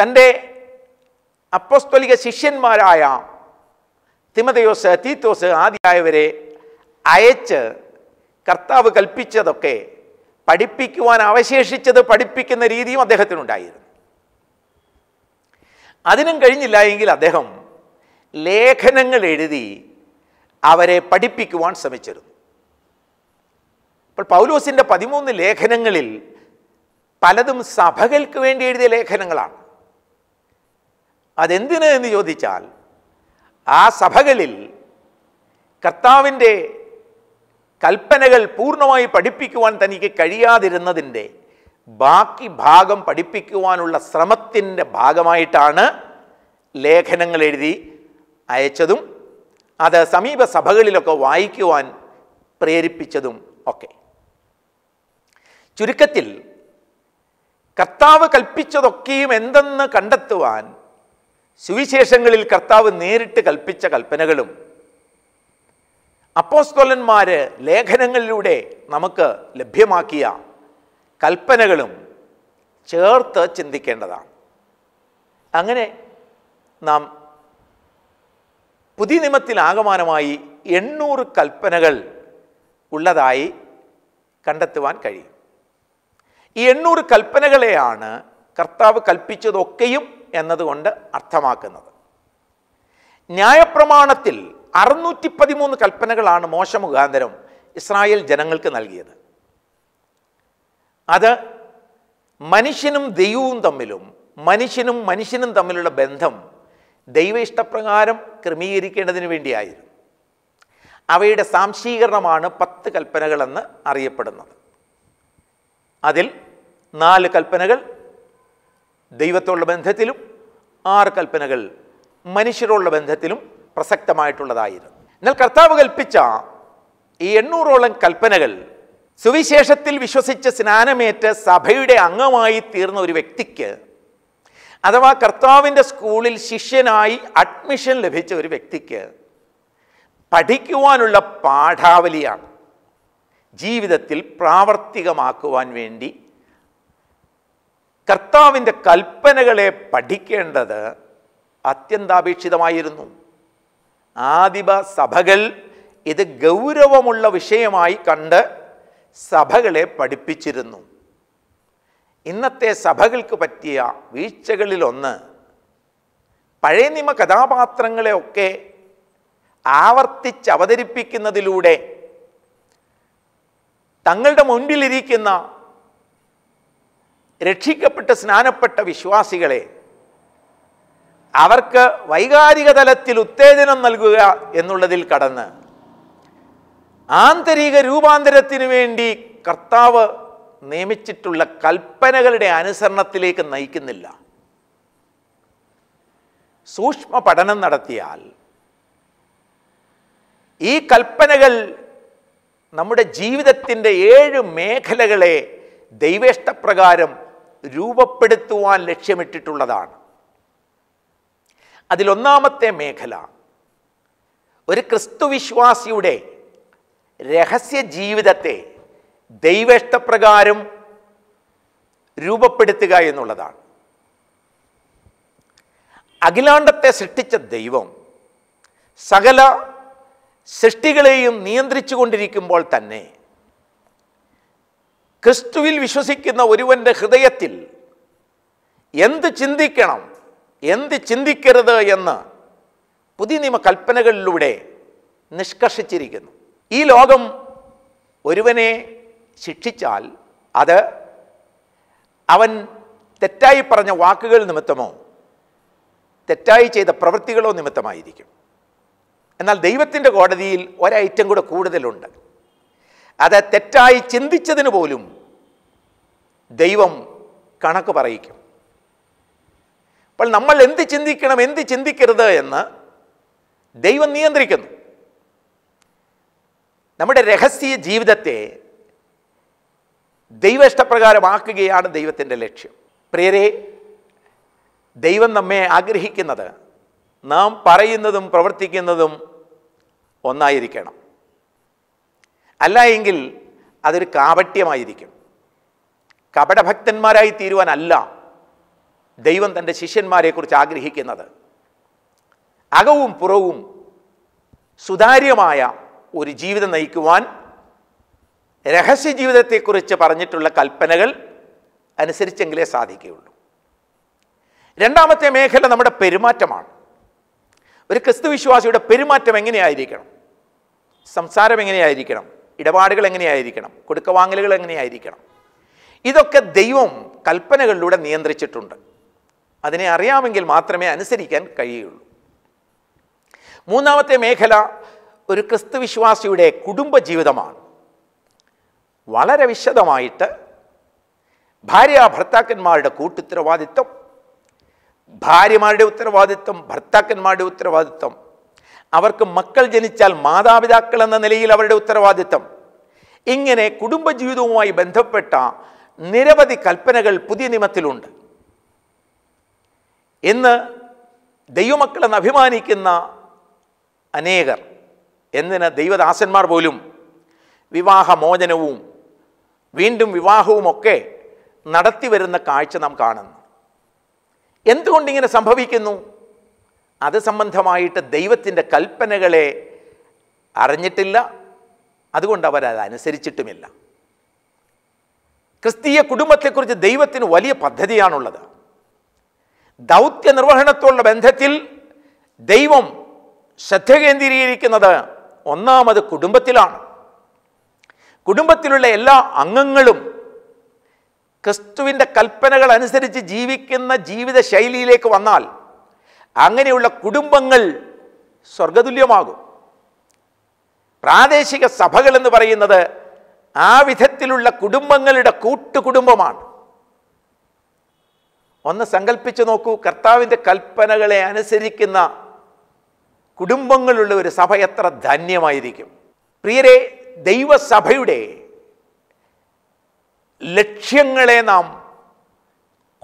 തൻ്റെ അപ്പസ്തോലിക ശിഷ്യന്മാരായ തിമതയോസ് തീത്തോസ് ആദിയായവരെ അയച്ച് കർത്താവ് കൽപ്പിച്ചതൊക്കെ പഠിപ്പിക്കുവാൻ അവശേഷിച്ചത് പഠിപ്പിക്കുന്ന രീതിയും അദ്ദേഹത്തിനുണ്ടായിരുന്നു അതിനും കഴിഞ്ഞില്ല എങ്കിൽ അദ്ദേഹം ലേഖനങ്ങൾ എഴുതി അവരെ പഠിപ്പിക്കുവാൻ ശ്രമിച്ചിരുന്നു അപ്പോൾ പൗലോസിൻ്റെ പതിമൂന്ന് ലേഖനങ്ങളിൽ പലതും സഭകൾക്ക് വേണ്ടി എഴുതിയ ലേഖനങ്ങളാണ് അതെന്തിന് എന്ന് ചോദിച്ചാൽ ആ സഭകളിൽ കർത്താവിൻ്റെ കൽപ്പനകൾ പൂർണ്ണമായി പഠിപ്പിക്കുവാൻ തനിക്ക് കഴിയാതിരുന്നതിൻ്റെ ബാക്കി ഭാഗം പഠിപ്പിക്കുവാനുള്ള ശ്രമത്തിൻ്റെ ഭാഗമായിട്ടാണ് ലേഖനങ്ങൾ എഴുതി അയച്ചതും അത് സമീപ സഭകളിലൊക്കെ വായിക്കുവാൻ പ്രേരിപ്പിച്ചതും ഒക്കെ ചുരുക്കത്തിൽ കർത്താവ് കൽപ്പിച്ചതൊക്കെയും എന്തെന്ന് കണ്ടെത്തുവാൻ സുവിശേഷങ്ങളിൽ കർത്താവ് നേരിട്ട് കൽപ്പിച്ച കൽപ്പനകളും അപ്പോസ്തോലന്മാർ ലേഖനങ്ങളിലൂടെ നമുക്ക് ലഭ്യമാക്കിയ കൽപ്പനകളും ചേർത്ത് ചിന്തിക്കേണ്ടതാണ് അങ്ങനെ നാം പുതിയ നിയമത്തിൽ എണ്ണൂറ് കൽപ്പനകൾ ഉള്ളതായി കണ്ടെത്തുവാൻ കഴിയും ഈ എണ്ണൂറ് കൽപ്പനകളെയാണ് കർത്താവ് കൽപ്പിച്ചതൊക്കെയും എന്നതുകൊണ്ട് അർത്ഥമാക്കുന്നത് ന്യായപ്രമാണത്തിൽ അറുന്നൂറ്റി പതിമൂന്ന് കൽപ്പനകളാണ് മോശ മുഖാന്തരം ഇസ്രായേൽ ജനങ്ങൾക്ക് നൽകിയത് അത് മനുഷ്യനും ദൈവവും തമ്മിലും മനുഷ്യനും മനുഷ്യനും തമ്മിലുള്ള ബന്ധം ദൈവ ഇഷ്ടപ്രകാരം ക്രമീകരിക്കേണ്ടതിന് വേണ്ടിയായിരുന്നു അവയുടെ സാംശീകരണമാണ് പത്ത് കൽപ്പനകളെന്ന് അറിയപ്പെടുന്നത് അതിൽ നാല് കൽപ്പനകൾ ദൈവത്തോടുള്ള ബന്ധത്തിലും ആറ് കൽപ്പനകൾ മനുഷ്യരോടുള്ള ബന്ധത്തിലും പ്രസക്തമായിട്ടുള്ളതായിരുന്നു എന്നാൽ കർത്താവ് കൽപ്പിച്ച ഈ എണ്ണൂറോളം കൽപ്പനകൾ സുവിശേഷത്തിൽ വിശ്വസിച്ച് സ്നാനമേറ്റ് സഭയുടെ അംഗമായി തീർന്ന ഒരു വ്യക്തിക്ക് അഥവാ കർത്താവിൻ്റെ സ്കൂളിൽ ശിഷ്യനായി അഡ്മിഷൻ ലഭിച്ച ഒരു വ്യക്തിക്ക് പഠിക്കുവാനുള്ള പാഠാവലിയാണ് ജീവിതത്തിൽ പ്രാവർത്തികമാക്കുവാൻ വേണ്ടി കർത്താവിൻ്റെ കൽപ്പനകളെ പഠിക്കേണ്ടത് അത്യന്താപേക്ഷിതമായിരുന്നു ആദിപ സഭകൾ ഇത് ഗൗരവമുള്ള വിഷയമായി കണ്ട് സഭകളെ പഠിപ്പിച്ചിരുന്നു ഇന്നത്തെ സഭകൾക്ക് പറ്റിയ വീഴ്ചകളിലൊന്ന് പഴയ നിയമ കഥാപാത്രങ്ങളെയൊക്കെ ആവർത്തിച്ച് അവതരിപ്പിക്കുന്നതിലൂടെ തങ്ങളുടെ മുൻപിലിരിക്കുന്ന രക്ഷിക്കപ്പെട്ട സ്നാനപ്പെട്ട വിശ്വാസികളെ അവർക്ക് വൈകാരിക തലത്തിൽ ഉത്തേജനം നൽകുക എന്നുള്ളതിൽ കടന്ന് ആന്തരിക രൂപാന്തരത്തിന് വേണ്ടി കർത്താവ് നിയമിച്ചിട്ടുള്ള കൽപ്പനകളുടെ അനുസരണത്തിലേക്ക് നയിക്കുന്നില്ല സൂക്ഷ്മ പഠനം നടത്തിയാൽ ഈ കൽപ്പനകൾ നമ്മുടെ ജീവിതത്തിൻ്റെ ഏഴ് മേഖലകളെ ദൈവേഷ്ടപ്രകാരം രൂപപ്പെടുത്തുവാൻ ലക്ഷ്യമിട്ടിട്ടുള്ളതാണ് അതിലൊന്നാമത്തെ മേഖല ഒരു ക്രിസ്തുവിശ്വാസിയുടെ രഹസ്യ ജീവിതത്തെ ദൈവേഷ്ടപ്രകാരം രൂപപ്പെടുത്തുക എന്നുള്ളതാണ് അഖിലാണ്ടത്തെ സൃഷ്ടിച്ച ദൈവം സകല സൃഷ്ടികളെയും നിയന്ത്രിച്ചു കൊണ്ടിരിക്കുമ്പോൾ തന്നെ ക്രിസ്തുവിൽ വിശ്വസിക്കുന്ന ഒരുവൻ്റെ ഹൃദയത്തിൽ എന്ത് ചിന്തിക്കണം എന്ത് ചിന്തിക്കരുത് എന്ന് പുതിയ നിയമ കൽപ്പനകളിലൂടെ നിഷ്കർഷിച്ചിരിക്കുന്നു ഈ ലോകം ഒരുവനെ ശിക്ഷിച്ചാൽ അത് അവൻ തെറ്റായി പറഞ്ഞ വാക്കുകൾ നിമിത്തമോ തെറ്റായി ചെയ്ത പ്രവൃത്തികളോ നിമിത്തമായിരിക്കും എന്നാൽ ദൈവത്തിൻ്റെ കോടതിയിൽ ഒരൈറ്റം കൂടെ കൂടുതലുണ്ട് അത് തെറ്റായി ചിന്തിച്ചതിന് പോലും ദൈവം കണക്ക് പറയിക്കും അപ്പോൾ നമ്മൾ എന്ത് ചിന്തിക്കണം എന്ത് ചിന്തിക്കരുത് എന്ന് ദൈവം നിയന്ത്രിക്കുന്നു നമ്മുടെ രഹസ്യ ജീവിതത്തെ ദൈവ ഇഷ്ടപ്രകാരമാക്കുകയാണ് ദൈവത്തിൻ്റെ ലക്ഷ്യം പ്രിയരെ ദൈവം നമ്മെ ആഗ്രഹിക്കുന്നത് നാം പറയുന്നതും പ്രവർത്തിക്കുന്നതും ഒന്നായിരിക്കണം അല്ല എങ്കിൽ അതൊരു കാപട്യമായിരിക്കും കപടഭക്തന്മാരായി തീരുവാനല്ല ദൈവം തൻ്റെ ശിഷ്യന്മാരെക്കുറിച്ച് ആഗ്രഹിക്കുന്നത് അകവും പുറവും സുതാര്യമായ ഒരു ജീവിതം നയിക്കുവാൻ രഹസ്യ ജീവിതത്തെക്കുറിച്ച് പറഞ്ഞിട്ടുള്ള കൽപ്പനകൾ അനുസരിച്ചെങ്കിലേ സാധിക്കുകയുള്ളൂ രണ്ടാമത്തെ മേഖല നമ്മുടെ പെരുമാറ്റമാണ് ഒരു ക്രിസ്തുവിശ്വാസിയുടെ പെരുമാറ്റം എങ്ങനെയായിരിക്കണം സംസാരം എങ്ങനെയായിരിക്കണം ഇടപാടുകൾ എങ്ങനെയായിരിക്കണം കൊടുക്കവാങ്ങലുകൾ എങ്ങനെയായിരിക്കണം ഇതൊക്കെ ദൈവം കൽപ്പനകളിലൂടെ നിയന്ത്രിച്ചിട്ടുണ്ട് അതിനെ അറിയാമെങ്കിൽ മാത്രമേ അനുസരിക്കാൻ കഴിയുള്ളൂ മൂന്നാമത്തെ മേഖല ഒരു ക്രിസ്തുവിശ്വാസിയുടെ കുടുംബജീവിതമാണ് വളരെ വിശദമായിട്ട് ഭാര്യ ഭർത്താക്കന്മാരുടെ കൂട്ടുത്തരവാദിത്വം ഭാര്യമാരുടെ ഉത്തരവാദിത്വം ഭർത്താക്കന്മാരുടെ ഉത്തരവാദിത്വം അവർക്ക് മക്കൾ ജനിച്ചാൽ മാതാപിതാക്കൾ എന്ന നിലയിൽ അവരുടെ ഉത്തരവാദിത്തം ഇങ്ങനെ കുടുംബജീവിതവുമായി ബന്ധപ്പെട്ട നിരവധി കൽപ്പനകൾ പുതിയ നിയമത്തിലുണ്ട് ഇന്ന് ദൈവമക്കളെന്ന് അഭിമാനിക്കുന്ന അനേകർ എന്നിന് ദൈവദാസന്മാർ പോലും വിവാഹമോചനവും വീണ്ടും ഒക്കെ നടത്തി വരുന്ന കാഴ്ച നാം കാണുന്നു എന്തുകൊണ്ടിങ്ങനെ സംഭവിക്കുന്നു അത് സംബന്ധമായിട്ട് ദൈവത്തിൻ്റെ കൽപ്പനകളെ അറിഞ്ഞിട്ടില്ല അതുകൊണ്ട് അവരത് അനുസരിച്ചിട്ടുമില്ല ക്രിസ്തീയ കുടുംബത്തെക്കുറിച്ച് ദൈവത്തിന് വലിയ പദ്ധതിയാണുള്ളത് ദൗത്യ നിർവഹണത്തോടുള്ള ബന്ധത്തിൽ ദൈവം ശ്രദ്ധ കേന്ദ്രീകരിക്കുന്നത് ഒന്നാമത് കുടുംബത്തിലാണ് കുടുംബത്തിലുള്ള എല്ലാ അംഗങ്ങളും ക്രിസ്തുവിൻ്റെ കൽപ്പനകൾ അനുസരിച്ച് ജീവിക്കുന്ന ജീവിത ശൈലിയിലേക്ക് വന്നാൽ അങ്ങനെയുള്ള കുടുംബങ്ങൾ സ്വർഗതുല്യമാകും പ്രാദേശിക സഭകൾ എന്ന് പറയുന്നത് ആ വിധത്തിലുള്ള കുടുംബങ്ങളുടെ കൂട്ടുകുടുംബമാണ് ഒന്ന് സങ്കല്പിച്ച് നോക്കൂ കർത്താവിൻ്റെ കൽപ്പനകളെ അനുസരിക്കുന്ന കുടുംബങ്ങളുള്ള ഒരു സഭ എത്ര ധന്യമായിരിക്കും പ്രിയരെ ദൈവസഭയുടെ ലക്ഷ്യങ്ങളെ നാം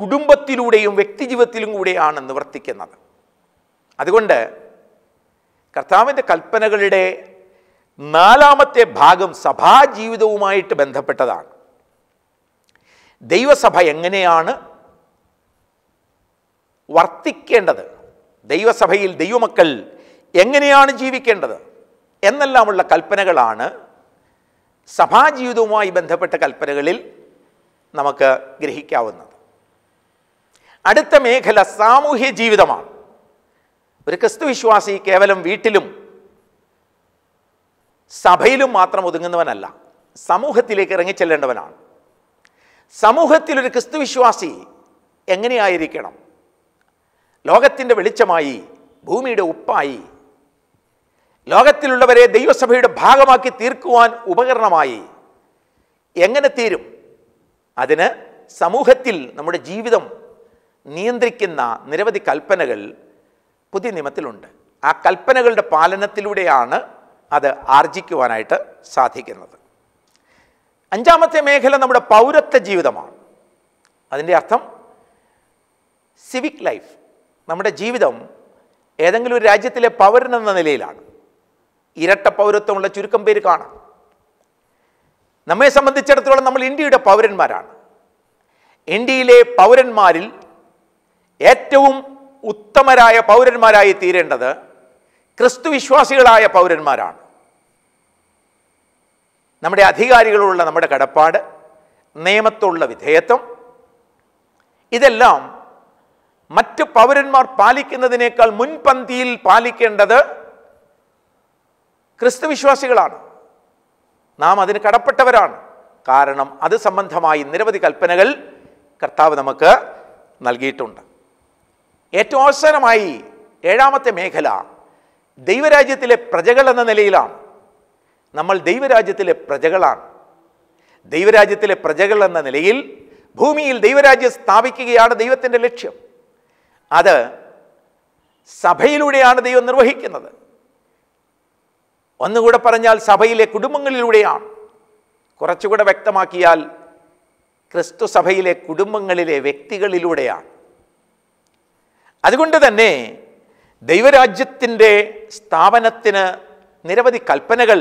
കുടുംബത്തിലൂടെയും വ്യക്തിജീവിതത്തിലും കൂടെയാണ് നിവർത്തിക്കുന്നത് അതുകൊണ്ട് കർത്താവിൻ്റെ കൽപ്പനകളുടെ നാലാമത്തെ ഭാഗം സഭാജീവിതവുമായിട്ട് ബന്ധപ്പെട്ടതാണ് ദൈവസഭ എങ്ങനെയാണ് വർത്തിക്കേണ്ടത് ദൈവസഭയിൽ ദൈവമക്കൾ എങ്ങനെയാണ് ജീവിക്കേണ്ടത് എന്നെല്ലാമുള്ള കൽപ്പനകളാണ് സഭാജീവിതവുമായി ബന്ധപ്പെട്ട കൽപ്പനകളിൽ നമുക്ക് ഗ്രഹിക്കാവുന്നത് അടുത്ത മേഖല സാമൂഹ്യ ജീവിതമാണ് ഒരു ക്രിസ്തു വിശ്വാസി കേവലം വീട്ടിലും സഭയിലും മാത്രം ഒതുങ്ങുന്നവനല്ല സമൂഹത്തിലേക്ക് ഇറങ്ങിച്ചെല്ലേണ്ടവനാണ് സമൂഹത്തിലൊരു ക്രിസ്തു വിശ്വാസി എങ്ങനെയായിരിക്കണം ലോകത്തിൻ്റെ വെളിച്ചമായി ഭൂമിയുടെ ഉപ്പായി ലോകത്തിലുള്ളവരെ ദൈവസഭയുടെ ഭാഗമാക്കി തീർക്കുവാൻ ഉപകരണമായി എങ്ങനെ തീരും അതിന് സമൂഹത്തിൽ നമ്മുടെ ജീവിതം നിയന്ത്രിക്കുന്ന നിരവധി കൽപ്പനകൾ പുതിയ നിയമത്തിലുണ്ട് ആ കൽപ്പനകളുടെ പാലനത്തിലൂടെയാണ് അത് ആർജിക്കുവാനായിട്ട് സാധിക്കുന്നത് അഞ്ചാമത്തെ മേഖല നമ്മുടെ പൗരത്വ ജീവിതമാണ് അതിൻ്റെ അർത്ഥം സിവിക് ലൈഫ് നമ്മുടെ ജീവിതം ഏതെങ്കിലും ഒരു രാജ്യത്തിലെ പൗരൻ എന്ന നിലയിലാണ് ഇരട്ട പൗരത്വമുള്ള ചുരുക്കം പേര് കാണാം നമ്മെ സംബന്ധിച്ചിടത്തോളം നമ്മൾ ഇന്ത്യയുടെ പൗരന്മാരാണ് ഇന്ത്യയിലെ പൗരന്മാരിൽ ഏറ്റവും ഉത്തമരായ പൗരന്മാരായി തീരേണ്ടത് ക്രിസ്തുവിശ്വാസികളായ പൗരന്മാരാണ് നമ്മുടെ അധികാരികളുള്ള നമ്മുടെ കടപ്പാട് നിയമത്തുള്ള വിധേയത്വം ഇതെല്ലാം മറ്റ് പൗരന്മാർ പാലിക്കുന്നതിനേക്കാൾ മുൻപന്തിയിൽ പാലിക്കേണ്ടത് ക്രിസ്തുവിശ്വാസികളാണ് നാം അതിന് കടപ്പെട്ടവരാണ് കാരണം അത് സംബന്ധമായി നിരവധി കൽപ്പനകൾ കർത്താവ് നമുക്ക് നൽകിയിട്ടുണ്ട് ഏറ്റവും അവസാനമായി ഏഴാമത്തെ മേഖല ദൈവരാജ്യത്തിലെ പ്രജകൾ എന്ന നിലയിലാണ് നമ്മൾ ദൈവരാജ്യത്തിലെ പ്രജകളാണ് ദൈവരാജ്യത്തിലെ പ്രജകൾ എന്ന നിലയിൽ ഭൂമിയിൽ ദൈവരാജ്യം സ്ഥാപിക്കുകയാണ് ദൈവത്തിൻ്റെ ലക്ഷ്യം അത് സഭയിലൂടെയാണ് ദൈവം നിർവഹിക്കുന്നത് ഒന്നുകൂടെ പറഞ്ഞാൽ സഭയിലെ കുടുംബങ്ങളിലൂടെയാണ് കുറച്ചുകൂടെ വ്യക്തമാക്കിയാൽ ക്രിസ്തു സഭയിലെ കുടുംബങ്ങളിലെ വ്യക്തികളിലൂടെയാണ് അതുകൊണ്ട് തന്നെ ദൈവരാജ്യത്തിൻ്റെ സ്ഥാപനത്തിന് നിരവധി കൽപ്പനകൾ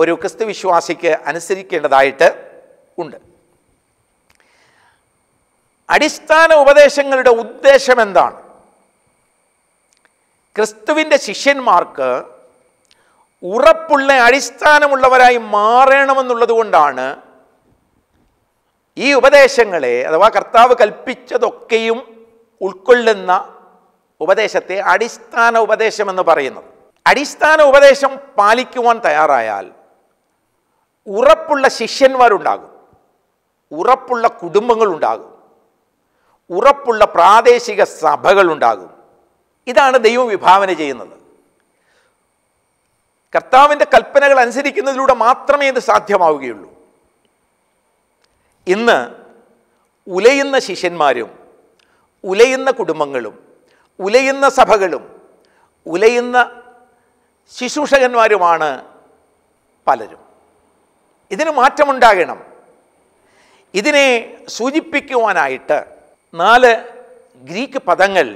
ഒരു ക്രിസ്തുവിശ്വാസിക്ക് അനുസരിക്കേണ്ടതായിട്ട് ഉണ്ട് അടിസ്ഥാന ഉപദേശങ്ങളുടെ ഉദ്ദേശം എന്താണ് ക്രിസ്തുവിൻ്റെ ശിഷ്യന്മാർക്ക് ഉറപ്പുള്ള അടിസ്ഥാനമുള്ളവരായി മാറണമെന്നുള്ളത് കൊണ്ടാണ് ഈ ഉപദേശങ്ങളെ അഥവാ കർത്താവ് കൽപ്പിച്ചതൊക്കെയും ഉൾക്കൊള്ളുന്ന ഉപദേശത്തെ അടിസ്ഥാന ഉപദേശമെന്ന് പറയുന്നത് അടിസ്ഥാന ഉപദേശം പാലിക്കുവാൻ തയ്യാറായാൽ ഉറപ്പുള്ള ശിഷ്യന്മാരുണ്ടാകും ഉറപ്പുള്ള കുടുംബങ്ങളുണ്ടാകും ഉറപ്പുള്ള പ്രാദേശിക സഭകളുണ്ടാകും ഇതാണ് ദൈവം വിഭാവന ചെയ്യുന്നത് കർത്താവിൻ്റെ കൽപ്പനകൾ അനുസരിക്കുന്നതിലൂടെ മാത്രമേ ഇത് സാധ്യമാവുകയുള്ളൂ ഇന്ന് ഉലയുന്ന ശിഷ്യന്മാരും ഉലയുന്ന കുടുംബങ്ങളും ഉലയുന്ന സഭകളും ഉലയുന്ന ശുശ്രൂഷകന്മാരുമാണ് പലരും ഇതിന് മാറ്റമുണ്ടാകണം ഇതിനെ സൂചിപ്പിക്കുവാനായിട്ട് നാല് ഗ്രീക്ക് പദങ്ങൾ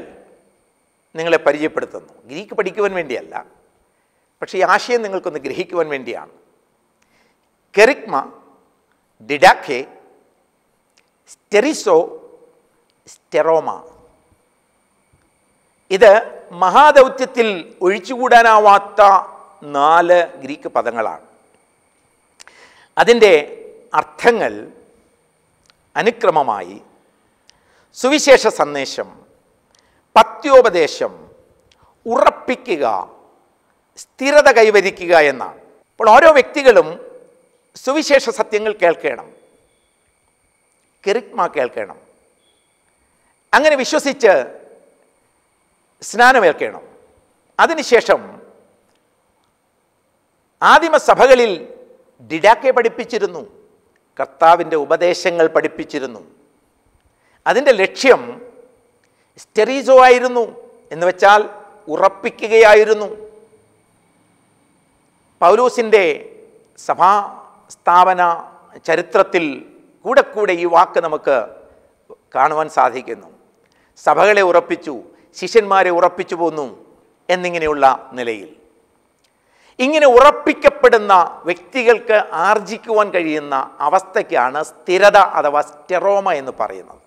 നിങ്ങളെ പരിചയപ്പെടുത്തുന്നു ഗ്രീക്ക് പഠിക്കുവാൻ വേണ്ടിയല്ല പക്ഷേ ഈ ആശയം നിങ്ങൾക്കൊന്ന് ഗ്രഹിക്കുവാൻ വേണ്ടിയാണ് കെറിക്മ ഡിഡാഖെ സ്റ്റെറിസോ സ്റ്റെറോമ ഇത് മഹാദൗത്യത്തിൽ ഒഴിച്ചുകൂടാനാവാത്ത നാല് ഗ്രീക്ക് പദങ്ങളാണ് അതിൻ്റെ അർത്ഥങ്ങൾ അനുക്രമമായി സുവിശേഷ സന്ദേശം പത്യോപദേശം ഉറപ്പിക്കുക സ്ഥിരത കൈവരിക്കുക എന്നാണ് അപ്പോൾ ഓരോ വ്യക്തികളും സുവിശേഷ സത്യങ്ങൾ കേൾക്കണം കെറിക്മ കേൾക്കണം അങ്ങനെ വിശ്വസിച്ച് സ്നാനമേൽക്കണം അതിനുശേഷം ആദിമസഭകളിൽ ഡിഡാക്കെ പഠിപ്പിച്ചിരുന്നു കർത്താവിൻ്റെ ഉപദേശങ്ങൾ പഠിപ്പിച്ചിരുന്നു അതിൻ്റെ ലക്ഷ്യം സ്റ്റെറീസോ ആയിരുന്നു എന്ന് വെച്ചാൽ ഉറപ്പിക്കുകയായിരുന്നു പൗലൂസിൻ്റെ സഭാ സ്ഥാപന ചരിത്രത്തിൽ കൂടെ കൂടെ ഈ വാക്ക് നമുക്ക് കാണുവാൻ സാധിക്കുന്നു സഭകളെ ഉറപ്പിച്ചു ശിഷ്യന്മാരെ ഉറപ്പിച്ചു പോന്നു എന്നിങ്ങനെയുള്ള നിലയിൽ ഇങ്ങനെ ഉറപ്പിക്കപ്പെടുന്ന വ്യക്തികൾക്ക് ആർജിക്കുവാൻ കഴിയുന്ന അവസ്ഥയ്ക്കാണ് സ്ഥിരത അഥവാ സ്റ്റെറോമ എന്ന് പറയുന്നത്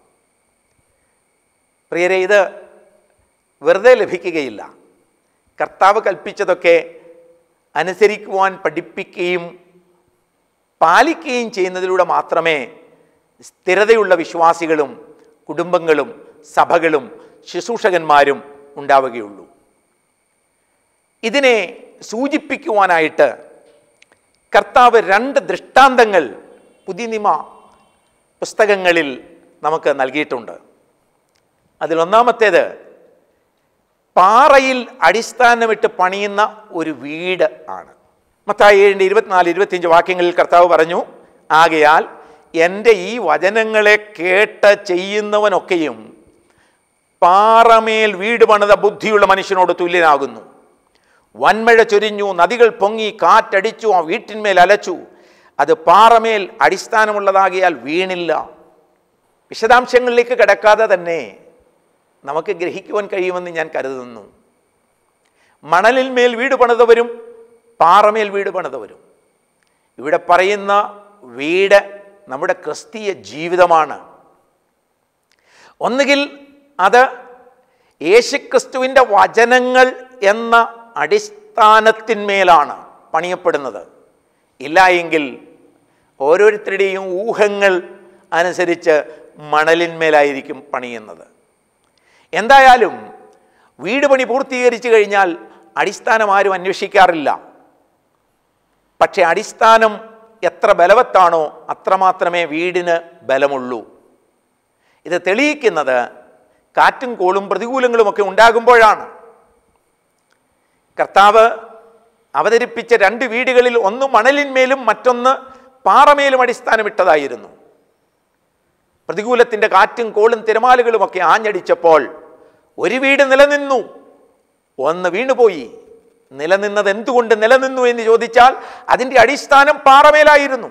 പ്രിയരെ ഇത് വെറുതെ ലഭിക്കുകയില്ല കർത്താവ് കൽപ്പിച്ചതൊക്കെ അനുസരിക്കുവാൻ പഠിപ്പിക്കുകയും പാലിക്കുകയും ചെയ്യുന്നതിലൂടെ മാത്രമേ സ്ഥിരതയുള്ള വിശ്വാസികളും കുടുംബങ്ങളും സഭകളും ശുശ്രൂഷകന്മാരും ഉണ്ടാവുകയുള്ളൂ ഇതിനെ സൂചിപ്പിക്കുവാനായിട്ട് കർത്താവ് രണ്ട് ദൃഷ്ടാന്തങ്ങൾ പുതിനിമ പുസ്തകങ്ങളിൽ നമുക്ക് നൽകിയിട്ടുണ്ട് അതിലൊന്നാമത്തേത് പാറയിൽ അടിസ്ഥാനമിട്ട് പണിയുന്ന ഒരു വീട് ആണ് മത്തായി ഏഴിൻ്റെ ഇരുപത്തിനാല് ഇരുപത്തിയഞ്ച് വാക്യങ്ങളിൽ കർത്താവ് പറഞ്ഞു ആകയാൽ എൻ്റെ ഈ വചനങ്ങളെ കേട്ട് ചെയ്യുന്നവനൊക്കെയും പാറമേൽ വീട് പണിത ബുദ്ധിയുള്ള മനുഷ്യനോട് തുല്യനാകുന്നു വൻമഴ ചൊരിഞ്ഞു നദികൾ പൊങ്ങി കാറ്റടിച്ചു ആ വീട്ടിന്മേൽ അലച്ചു അത് പാറമേൽ അടിസ്ഥാനമുള്ളതാകിയാൽ വീണില്ല വിശദാംശങ്ങളിലേക്ക് കിടക്കാതെ തന്നെ നമുക്ക് ഗ്രഹിക്കുവാൻ കഴിയുമെന്ന് ഞാൻ കരുതുന്നു മേൽ വീട് പണിതവരും പാറമേൽ വീട് പണിതവരും ഇവിടെ പറയുന്ന വീട് നമ്മുടെ ക്രിസ്തീയ ജീവിതമാണ് ഒന്നുകിൽ അത് യേശുക്രിസ്തുവിൻ്റെ വചനങ്ങൾ എന്ന അടിസ്ഥാനത്തിന്മേലാണ് പണിയപ്പെടുന്നത് ഇല്ല എങ്കിൽ ഓരോരുത്തരുടെയും ഊഹങ്ങൾ അനുസരിച്ച് മണലിന്മേലായിരിക്കും പണിയുന്നത് എന്തായാലും വീട് പണി പൂർത്തീകരിച്ചു കഴിഞ്ഞാൽ അടിസ്ഥാനം ആരും അന്വേഷിക്കാറില്ല പക്ഷേ അടിസ്ഥാനം എത്ര ബലവത്താണോ അത്രമാത്രമേ വീടിന് ബലമുള്ളൂ ഇത് തെളിയിക്കുന്നത് കാറ്റും കോളും ഒക്കെ ഉണ്ടാകുമ്പോഴാണ് കർത്താവ് അവതരിപ്പിച്ച രണ്ട് വീടുകളിൽ ഒന്ന് മണലിന്മേലും മറ്റൊന്ന് പാറമേലും അടിസ്ഥാനമിട്ടതായിരുന്നു പ്രതികൂലത്തിൻ്റെ കാറ്റും കോളും ഒക്കെ ആഞ്ഞടിച്ചപ്പോൾ ഒരു വീട് നിലനിന്നു ഒന്ന് വീണുപോയി നിലനിന്നത് എന്തുകൊണ്ട് നിലനിന്നു എന്ന് ചോദിച്ചാൽ അതിൻ്റെ അടിസ്ഥാനം പാറമേലായിരുന്നു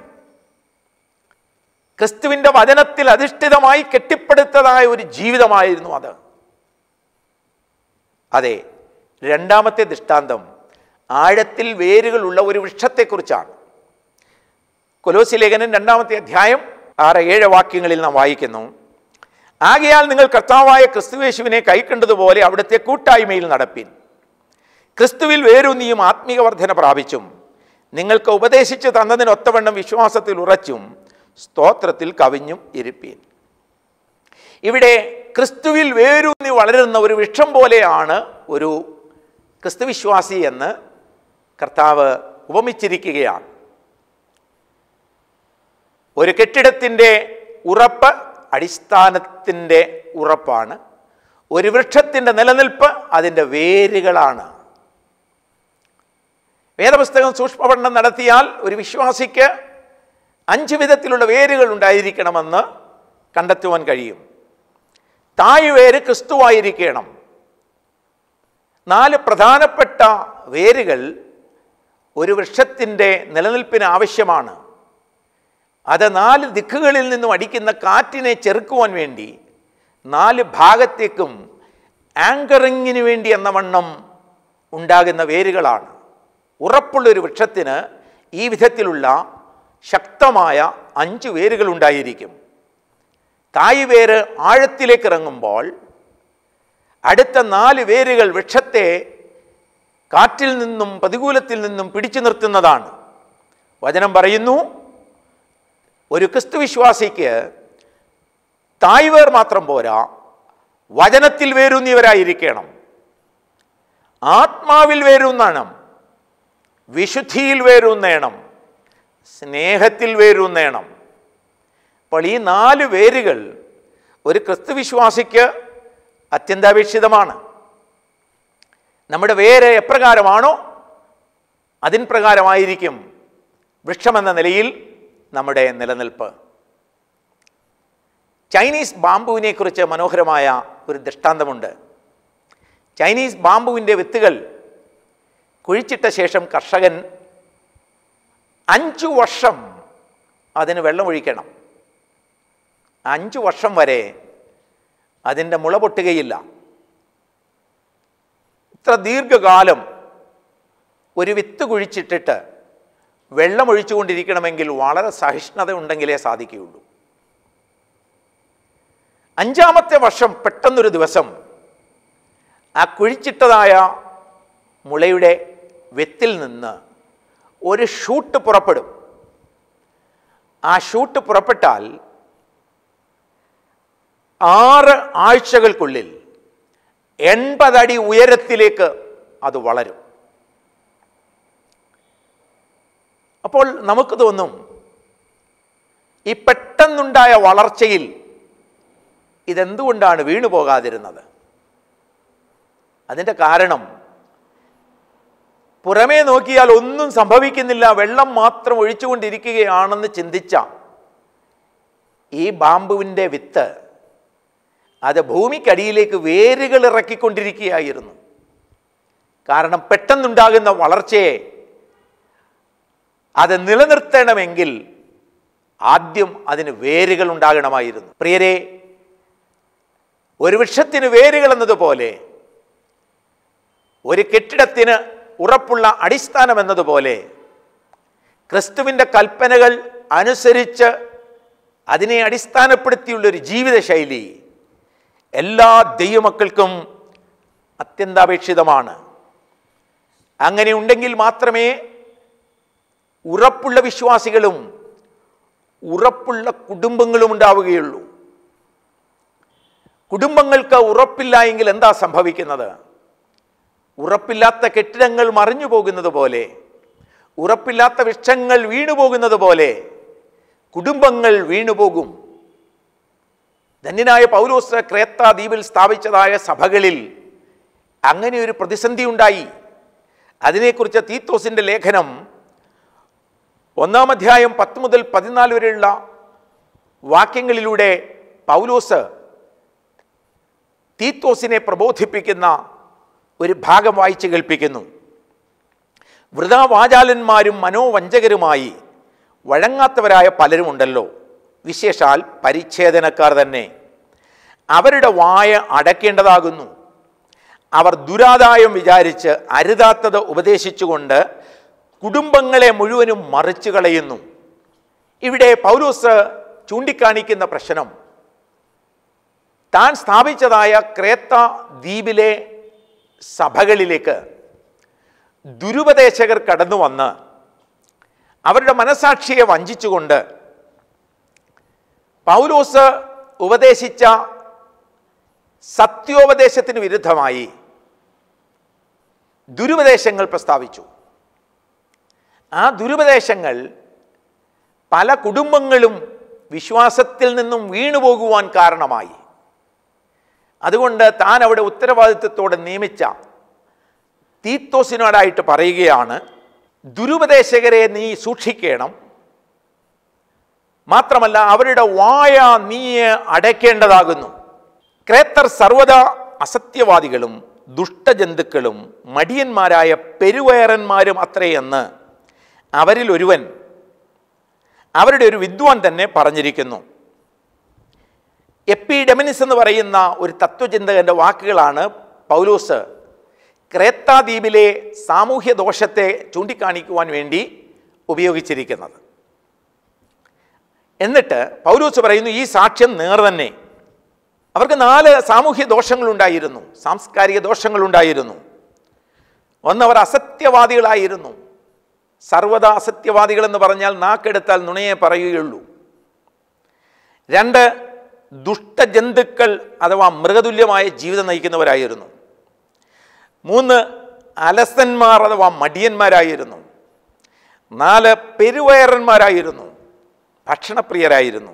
ക്രിസ്തുവിൻ്റെ വചനത്തിൽ അധിഷ്ഠിതമായി കെട്ടിപ്പടുത്തതായ ഒരു ജീവിതമായിരുന്നു അത് അതെ രണ്ടാമത്തെ ദൃഷ്ടാന്തം ആഴത്തിൽ വേരുകളുള്ള ഒരു വൃക്ഷത്തെക്കുറിച്ചാണ് കൊലോസി ലേഖനൻ രണ്ടാമത്തെ അധ്യായം ആറ് ഏഴ് വാക്യങ്ങളിൽ നാം വായിക്കുന്നു ആകയാൽ നിങ്ങൾ കർത്താവായ ക്രിസ്തുവേശുവിനെ കൈക്കണ്ടതുപോലെ അവിടുത്തെ കൂട്ടായ്മയിൽ നടപ്പിൻ ക്രിസ്തുവിൽ വേരൂന്നിയും ആത്മീയവർദ്ധന പ്രാപിച്ചും നിങ്ങൾക്ക് ഉപദേശിച്ചു തന്നതിനൊത്തവണ്ണം വിശ്വാസത്തിൽ ഉറച്ചും സ്തോത്രത്തിൽ കവിഞ്ഞും ഇരുപ്പീൻ ഇവിടെ ക്രിസ്തുവിൽ വേരൂന്നി വളരുന്ന ഒരു വൃക്ഷം പോലെയാണ് ഒരു ക്രിസ്തുവിശ്വാസി എന്ന് കർത്താവ് ഉപമിച്ചിരിക്കുകയാണ് ഒരു കെട്ടിടത്തിൻ്റെ ഉറപ്പ് അടിസ്ഥാനത്തിൻ്റെ ഉറപ്പാണ് ഒരു വൃക്ഷത്തിൻ്റെ നിലനിൽപ്പ് അതിൻ്റെ വേരുകളാണ് വേദപുസ്തകം സൂക്ഷ്മപഠനം നടത്തിയാൽ ഒരു വിശ്വാസിക്ക് അഞ്ച് വിധത്തിലുള്ള വേരുകൾ ഉണ്ടായിരിക്കണമെന്ന് കണ്ടെത്തുവാൻ കഴിയും തായ് വേര് ക്രിസ്തുവായിരിക്കണം നാല് പ്രധാനപ്പെട്ട വേരുകൾ ഒരു വൃക്ഷത്തിൻ്റെ നിലനിൽപ്പിന് ആവശ്യമാണ് അത് നാല് ദിക്കുകളിൽ നിന്നും അടിക്കുന്ന കാറ്റിനെ ചെറുക്കുവാൻ വേണ്ടി നാല് ഭാഗത്തേക്കും ആങ്കറിങ്ങിന് വേണ്ടി എന്ന വണ്ണം ഉണ്ടാകുന്ന വേരുകളാണ് ഉറപ്പുള്ളൊരു വൃക്ഷത്തിന് ഈ വിധത്തിലുള്ള ശക്തമായ അഞ്ച് വേരുകൾ ഉണ്ടായിരിക്കും തായ് വേര് ആഴത്തിലേക്ക് ഇറങ്ങുമ്പോൾ അടുത്ത നാല് വേരുകൾ വൃക്ഷത്തെ കാറ്റിൽ നിന്നും പ്രതികൂലത്തിൽ നിന്നും പിടിച്ചു നിർത്തുന്നതാണ് വചനം പറയുന്നു ഒരു ക്രിസ്തുവിശ്വാസിക്ക് വേർ മാത്രം പോരാ വചനത്തിൽ വേരൂന്നിയവരായിരിക്കണം ആത്മാവിൽ വേരൂന്നണം വിശുദ്ധിയിൽ വേരൂന്നേണം സ്നേഹത്തിൽ വേരൂന്നേണം അപ്പോൾ ഈ നാല് വേരുകൾ ഒരു ക്രിസ്തുവിശ്വാസിക്ക് അത്യന്താപേക്ഷിതമാണ് നമ്മുടെ വേര് എപ്രകാരമാണോ അതിൻ പ്രകാരമായിരിക്കും വൃക്ഷമെന്ന നിലയിൽ നമ്മുടെ നിലനിൽപ്പ് ചൈനീസ് ബാമ്പുവിനെക്കുറിച്ച് മനോഹരമായ ഒരു ദൃഷ്ടാന്തമുണ്ട് ചൈനീസ് ബാമ്പുവിൻ്റെ വിത്തുകൾ കുഴിച്ചിട്ട ശേഷം കർഷകൻ അഞ്ചു വർഷം അതിന് ഒഴിക്കണം അഞ്ചു വർഷം വരെ അതിൻ്റെ മുള പൊട്ടുകയില്ല ഇത്ര ദീർഘകാലം ഒരു വിത്ത് കുഴിച്ചിട്ടിട്ട് ഒഴിച്ചുകൊണ്ടിരിക്കണമെങ്കിൽ വളരെ സഹിഷ്ണുത ഉണ്ടെങ്കിലേ സാധിക്കുകയുള്ളൂ അഞ്ചാമത്തെ വർഷം പെട്ടെന്നൊരു ദിവസം ആ കുഴിച്ചിട്ടതായ മുളയുടെ വിത്തിൽ നിന്ന് ഒരു ഷൂട്ട് പുറപ്പെടും ആ ഷൂട്ട് പുറപ്പെട്ടാൽ ആറ് ആഴ്ചകൾക്കുള്ളിൽ എൺപതടി ഉയരത്തിലേക്ക് അത് വളരും അപ്പോൾ നമുക്ക് തോന്നും ഈ പെട്ടെന്നുണ്ടായ വളർച്ചയിൽ ഇതെന്തുകൊണ്ടാണ് വീണു പോകാതിരുന്നത് അതിൻ്റെ കാരണം പുറമേ നോക്കിയാൽ ഒന്നും സംഭവിക്കുന്നില്ല വെള്ളം മാത്രം ഒഴിച്ചുകൊണ്ടിരിക്കുകയാണെന്ന് ചിന്തിച്ച ഈ ബാമ്പുവിൻ്റെ വിത്ത് അത് ഭൂമിക്കടിയിലേക്ക് വേരുകൾ ഇറക്കിക്കൊണ്ടിരിക്കുകയായിരുന്നു കാരണം പെട്ടെന്നുണ്ടാകുന്ന വളർച്ചയെ അത് നിലനിർത്തണമെങ്കിൽ ആദ്യം അതിന് വേരുകൾ ഉണ്ടാകണമായിരുന്നു പ്രിയരെ ഒരു വൃക്ഷത്തിന് വേരുകൾ എന്നതുപോലെ ഒരു കെട്ടിടത്തിന് ഉറപ്പുള്ള അടിസ്ഥാനം എന്നതുപോലെ ക്രിസ്തുവിൻ്റെ കൽപ്പനകൾ അനുസരിച്ച് അതിനെ അടിസ്ഥാനപ്പെടുത്തിയുള്ളൊരു ജീവിതശൈലി എല്ലാ ദൈവമക്കൾക്കും അത്യന്താപേക്ഷിതമാണ് അങ്ങനെ ഉണ്ടെങ്കിൽ മാത്രമേ ഉറപ്പുള്ള വിശ്വാസികളും ഉറപ്പുള്ള കുടുംബങ്ങളും ഉണ്ടാവുകയുള്ളൂ കുടുംബങ്ങൾക്ക് ഉറപ്പില്ല എങ്കിൽ എന്താ സംഭവിക്കുന്നത് ഉറപ്പില്ലാത്ത കെട്ടിടങ്ങൾ മറിഞ്ഞു പോകുന്നത് പോലെ ഉറപ്പില്ലാത്ത വൃക്ഷങ്ങൾ വീണു പോകുന്നത് പോലെ കുടുംബങ്ങൾ വീണുപോകും ധന്യനായ പൗലോസ് ക്രേത്ത ദ്വീപിൽ സ്ഥാപിച്ചതായ സഭകളിൽ അങ്ങനെ ഒരു പ്രതിസന്ധി ഉണ്ടായി അതിനെക്കുറിച്ച് തീത്തോസിൻ്റെ ലേഖനം ഒന്നാം അധ്യായം പത്ത് മുതൽ പതിനാല് വരെയുള്ള വാക്യങ്ങളിലൂടെ പൗലോസ് തീത്തോസിനെ പ്രബോധിപ്പിക്കുന്ന ഒരു ഭാഗം വായിച്ച് കേൾപ്പിക്കുന്നു വൃതാവാചാലന്മാരും മനോവഞ്ചകരുമായി വഴങ്ങാത്തവരായ പലരുമുണ്ടല്ലോ വിശേഷാൽ പരിച്ഛേദനക്കാർ തന്നെ അവരുടെ വായ അടക്കേണ്ടതാകുന്നു അവർ ദുരാദായം വിചാരിച്ച് അരുതാത്തത് ഉപദേശിച്ചുകൊണ്ട് കുടുംബങ്ങളെ മുഴുവനും മറിച്ചു കളയുന്നു ഇവിടെ പൗലോസ് ചൂണ്ടിക്കാണിക്കുന്ന പ്രശ്നം താൻ സ്ഥാപിച്ചതായ ക്രേത്ത ദ്വീപിലെ സഭകളിലേക്ക് ദുരുപദേശകർ കടന്നു വന്ന് അവരുടെ മനസാക്ഷിയെ വഞ്ചിച്ചുകൊണ്ട് പൗലോസ് ഉപദേശിച്ച സത്യോപദേശത്തിന് വിരുദ്ധമായി ദുരുപദേശങ്ങൾ പ്രസ്താവിച്ചു ആ ദുരുപദേശങ്ങൾ പല കുടുംബങ്ങളും വിശ്വാസത്തിൽ നിന്നും വീണുപോകുവാൻ കാരണമായി അതുകൊണ്ട് താൻ അവിടെ ഉത്തരവാദിത്വത്തോടെ നിയമിച്ച തീത്തോസിനോടായിട്ട് പറയുകയാണ് ദുരുപദേശകരെ നീ സൂക്ഷിക്കണം മാത്രമല്ല അവരുടെ വായ നീ അടയ്ക്കേണ്ടതാകുന്നു ക്രേത്തർ സർവത അസത്യവാദികളും ദുഷ്ടജന്തുക്കളും മടിയന്മാരായ പെരുവയറന്മാരും അത്രയെന്ന് അവരിൽ ഒരുവൻ അവരുടെ ഒരു വിദ്വാൻ തന്നെ പറഞ്ഞിരിക്കുന്നു എപ്പിഡെമിനിസ് എന്ന് പറയുന്ന ഒരു തത്വചിന്തകൻ്റെ വാക്കുകളാണ് പൗലോസ് ക്രേത്താദ്വീപിലെ സാമൂഹ്യ ദോഷത്തെ ചൂണ്ടിക്കാണിക്കുവാൻ വേണ്ടി ഉപയോഗിച്ചിരിക്കുന്നത് എന്നിട്ട് പൗലോസ് പറയുന്നു ഈ സാക്ഷ്യം നേർ തന്നെ അവർക്ക് നാല് സാമൂഹ്യ ദോഷങ്ങളുണ്ടായിരുന്നു സാംസ്കാരിക ദോഷങ്ങളുണ്ടായിരുന്നു ഒന്നവർ അസത്യവാദികളായിരുന്നു സർവത അസത്യവാദികളെന്ന് പറഞ്ഞാൽ നാക്കെടുത്താൽ നുണയെ പറയുകയുള്ളൂ രണ്ട് ദുഷ്ടജന്തുക്കൾ അഥവാ മൃഗതുല്യമായ ജീവിതം നയിക്കുന്നവരായിരുന്നു മൂന്ന് അലസന്മാർ അഥവാ മടിയന്മാരായിരുന്നു നാല് പെരുവയറന്മാരായിരുന്നു ഭക്ഷണപ്രിയരായിരുന്നു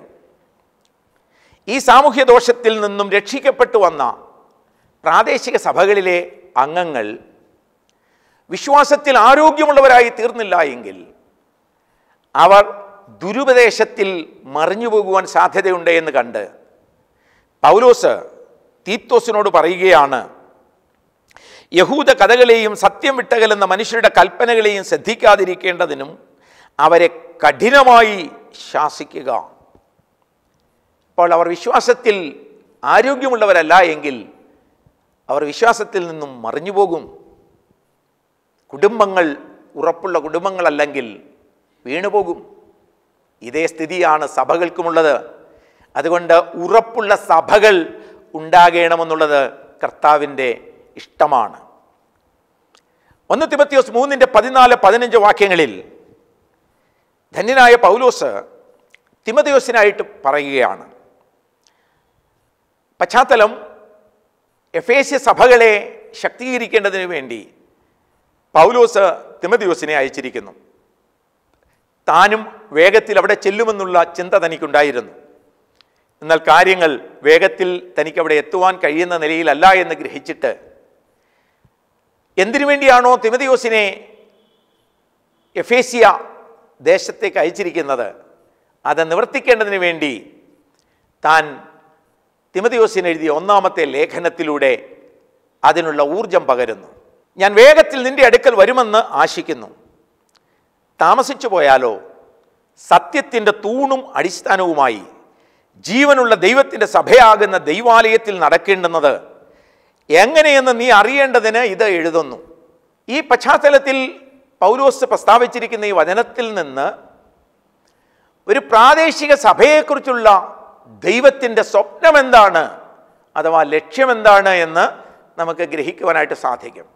ഈ സാമൂഹ്യ ദോഷത്തിൽ നിന്നും രക്ഷിക്കപ്പെട്ടു വന്ന പ്രാദേശിക സഭകളിലെ അംഗങ്ങൾ വിശ്വാസത്തിൽ ആരോഗ്യമുള്ളവരായി തീർന്നില്ല എങ്കിൽ അവർ ദുരുപദേശത്തിൽ മറിഞ്ഞു പോകുവാൻ സാധ്യതയുണ്ട് എന്ന് കണ്ട് പൗലോസ് തീത്തോസിനോട് പറയുകയാണ് യഹൂദ കഥകളെയും സത്യം വിട്ടകലെന്ന മനുഷ്യരുടെ കൽപ്പനകളെയും ശ്രദ്ധിക്കാതിരിക്കേണ്ടതിനും അവരെ കഠിനമായി ശാസിക്കുക അപ്പോൾ അവർ വിശ്വാസത്തിൽ ആരോഗ്യമുള്ളവരല്ല എങ്കിൽ അവർ വിശ്വാസത്തിൽ നിന്നും മറിഞ്ഞു പോകും കുടുംബങ്ങൾ ഉറപ്പുള്ള കുടുംബങ്ങളല്ലെങ്കിൽ വീണുപോകും ഇതേ സ്ഥിതിയാണ് സഭകൾക്കുമുള്ളത് അതുകൊണ്ട് ഉറപ്പുള്ള സഭകൾ ഉണ്ടാകണമെന്നുള്ളത് കർത്താവിൻ്റെ ഇഷ്ടമാണ് ഒന്ന് തിമത്തിയോസ് മൂന്നിൻ്റെ പതിനാല് പതിനഞ്ച് വാക്യങ്ങളിൽ ധന്യനായ പൗലോസ് തിമതിയോസിനായിട്ട് പറയുകയാണ് പശ്ചാത്തലം എഫേസ്യ സഭകളെ ശക്തീകരിക്കേണ്ടതിന് വേണ്ടി പൗലോസ് തിമതിയോസിനെ അയച്ചിരിക്കുന്നു താനും വേഗത്തിൽ അവിടെ ചെല്ലുമെന്നുള്ള ചിന്ത തനിക്കുണ്ടായിരുന്നു എന്നാൽ കാര്യങ്ങൾ വേഗത്തിൽ അവിടെ എത്തുവാൻ കഴിയുന്ന നിലയിലല്ല എന്ന് ഗ്രഹിച്ചിട്ട് എന്തിനു വേണ്ടിയാണോ തിമതിയോസിനെ എഫേസിയ ദേശത്തേക്ക് അയച്ചിരിക്കുന്നത് അത് നിവർത്തിക്കേണ്ടതിന് വേണ്ടി താൻ തിമതിയോസിന് എഴുതിയ ഒന്നാമത്തെ ലേഖനത്തിലൂടെ അതിനുള്ള ഊർജം പകരുന്നു ഞാൻ വേഗത്തിൽ നിന്റെ അടുക്കൽ വരുമെന്ന് ആശിക്കുന്നു താമസിച്ചു പോയാലോ സത്യത്തിൻ്റെ തൂണും അടിസ്ഥാനവുമായി ജീവനുള്ള ദൈവത്തിൻ്റെ സഭയാകുന്ന ദൈവാലയത്തിൽ നടക്കേണ്ടുന്നത് എങ്ങനെയെന്ന് നീ അറിയേണ്ടതിന് ഇത് എഴുതുന്നു ഈ പശ്ചാത്തലത്തിൽ പൗലോസ് പ്രസ്താവിച്ചിരിക്കുന്ന ഈ വചനത്തിൽ നിന്ന് ഒരു പ്രാദേശിക സഭയെക്കുറിച്ചുള്ള ദൈവത്തിൻ്റെ സ്വപ്നം എന്താണ് അഥവാ ലക്ഷ്യം എന്താണ് എന്ന് നമുക്ക് ഗ്രഹിക്കുവാനായിട്ട് സാധിക്കും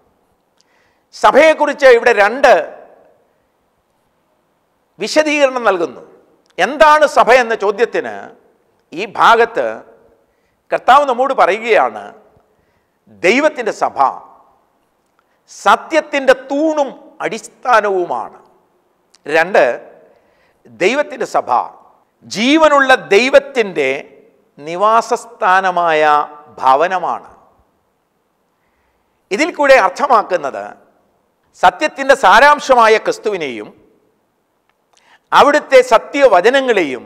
സഭയെക്കുറിച്ച് ഇവിടെ രണ്ട് വിശദീകരണം നൽകുന്നു എന്താണ് സഭ എന്ന ചോദ്യത്തിന് ഈ ഭാഗത്ത് കർത്താവ് നമ്മോട് പറയുകയാണ് ദൈവത്തിൻ്റെ സഭ സത്യത്തിൻ്റെ തൂണും അടിസ്ഥാനവുമാണ് രണ്ട് ദൈവത്തിൻ്റെ സഭ ജീവനുള്ള ദൈവത്തിൻ്റെ നിവാസസ്ഥാനമായ ഭവനമാണ് ഇതിൽ കൂടെ അർത്ഥമാക്കുന്നത് സത്യത്തിൻ്റെ സാരാംശമായ ക്രിസ്തുവിനെയും അവിടുത്തെ സത്യവചനങ്ങളെയും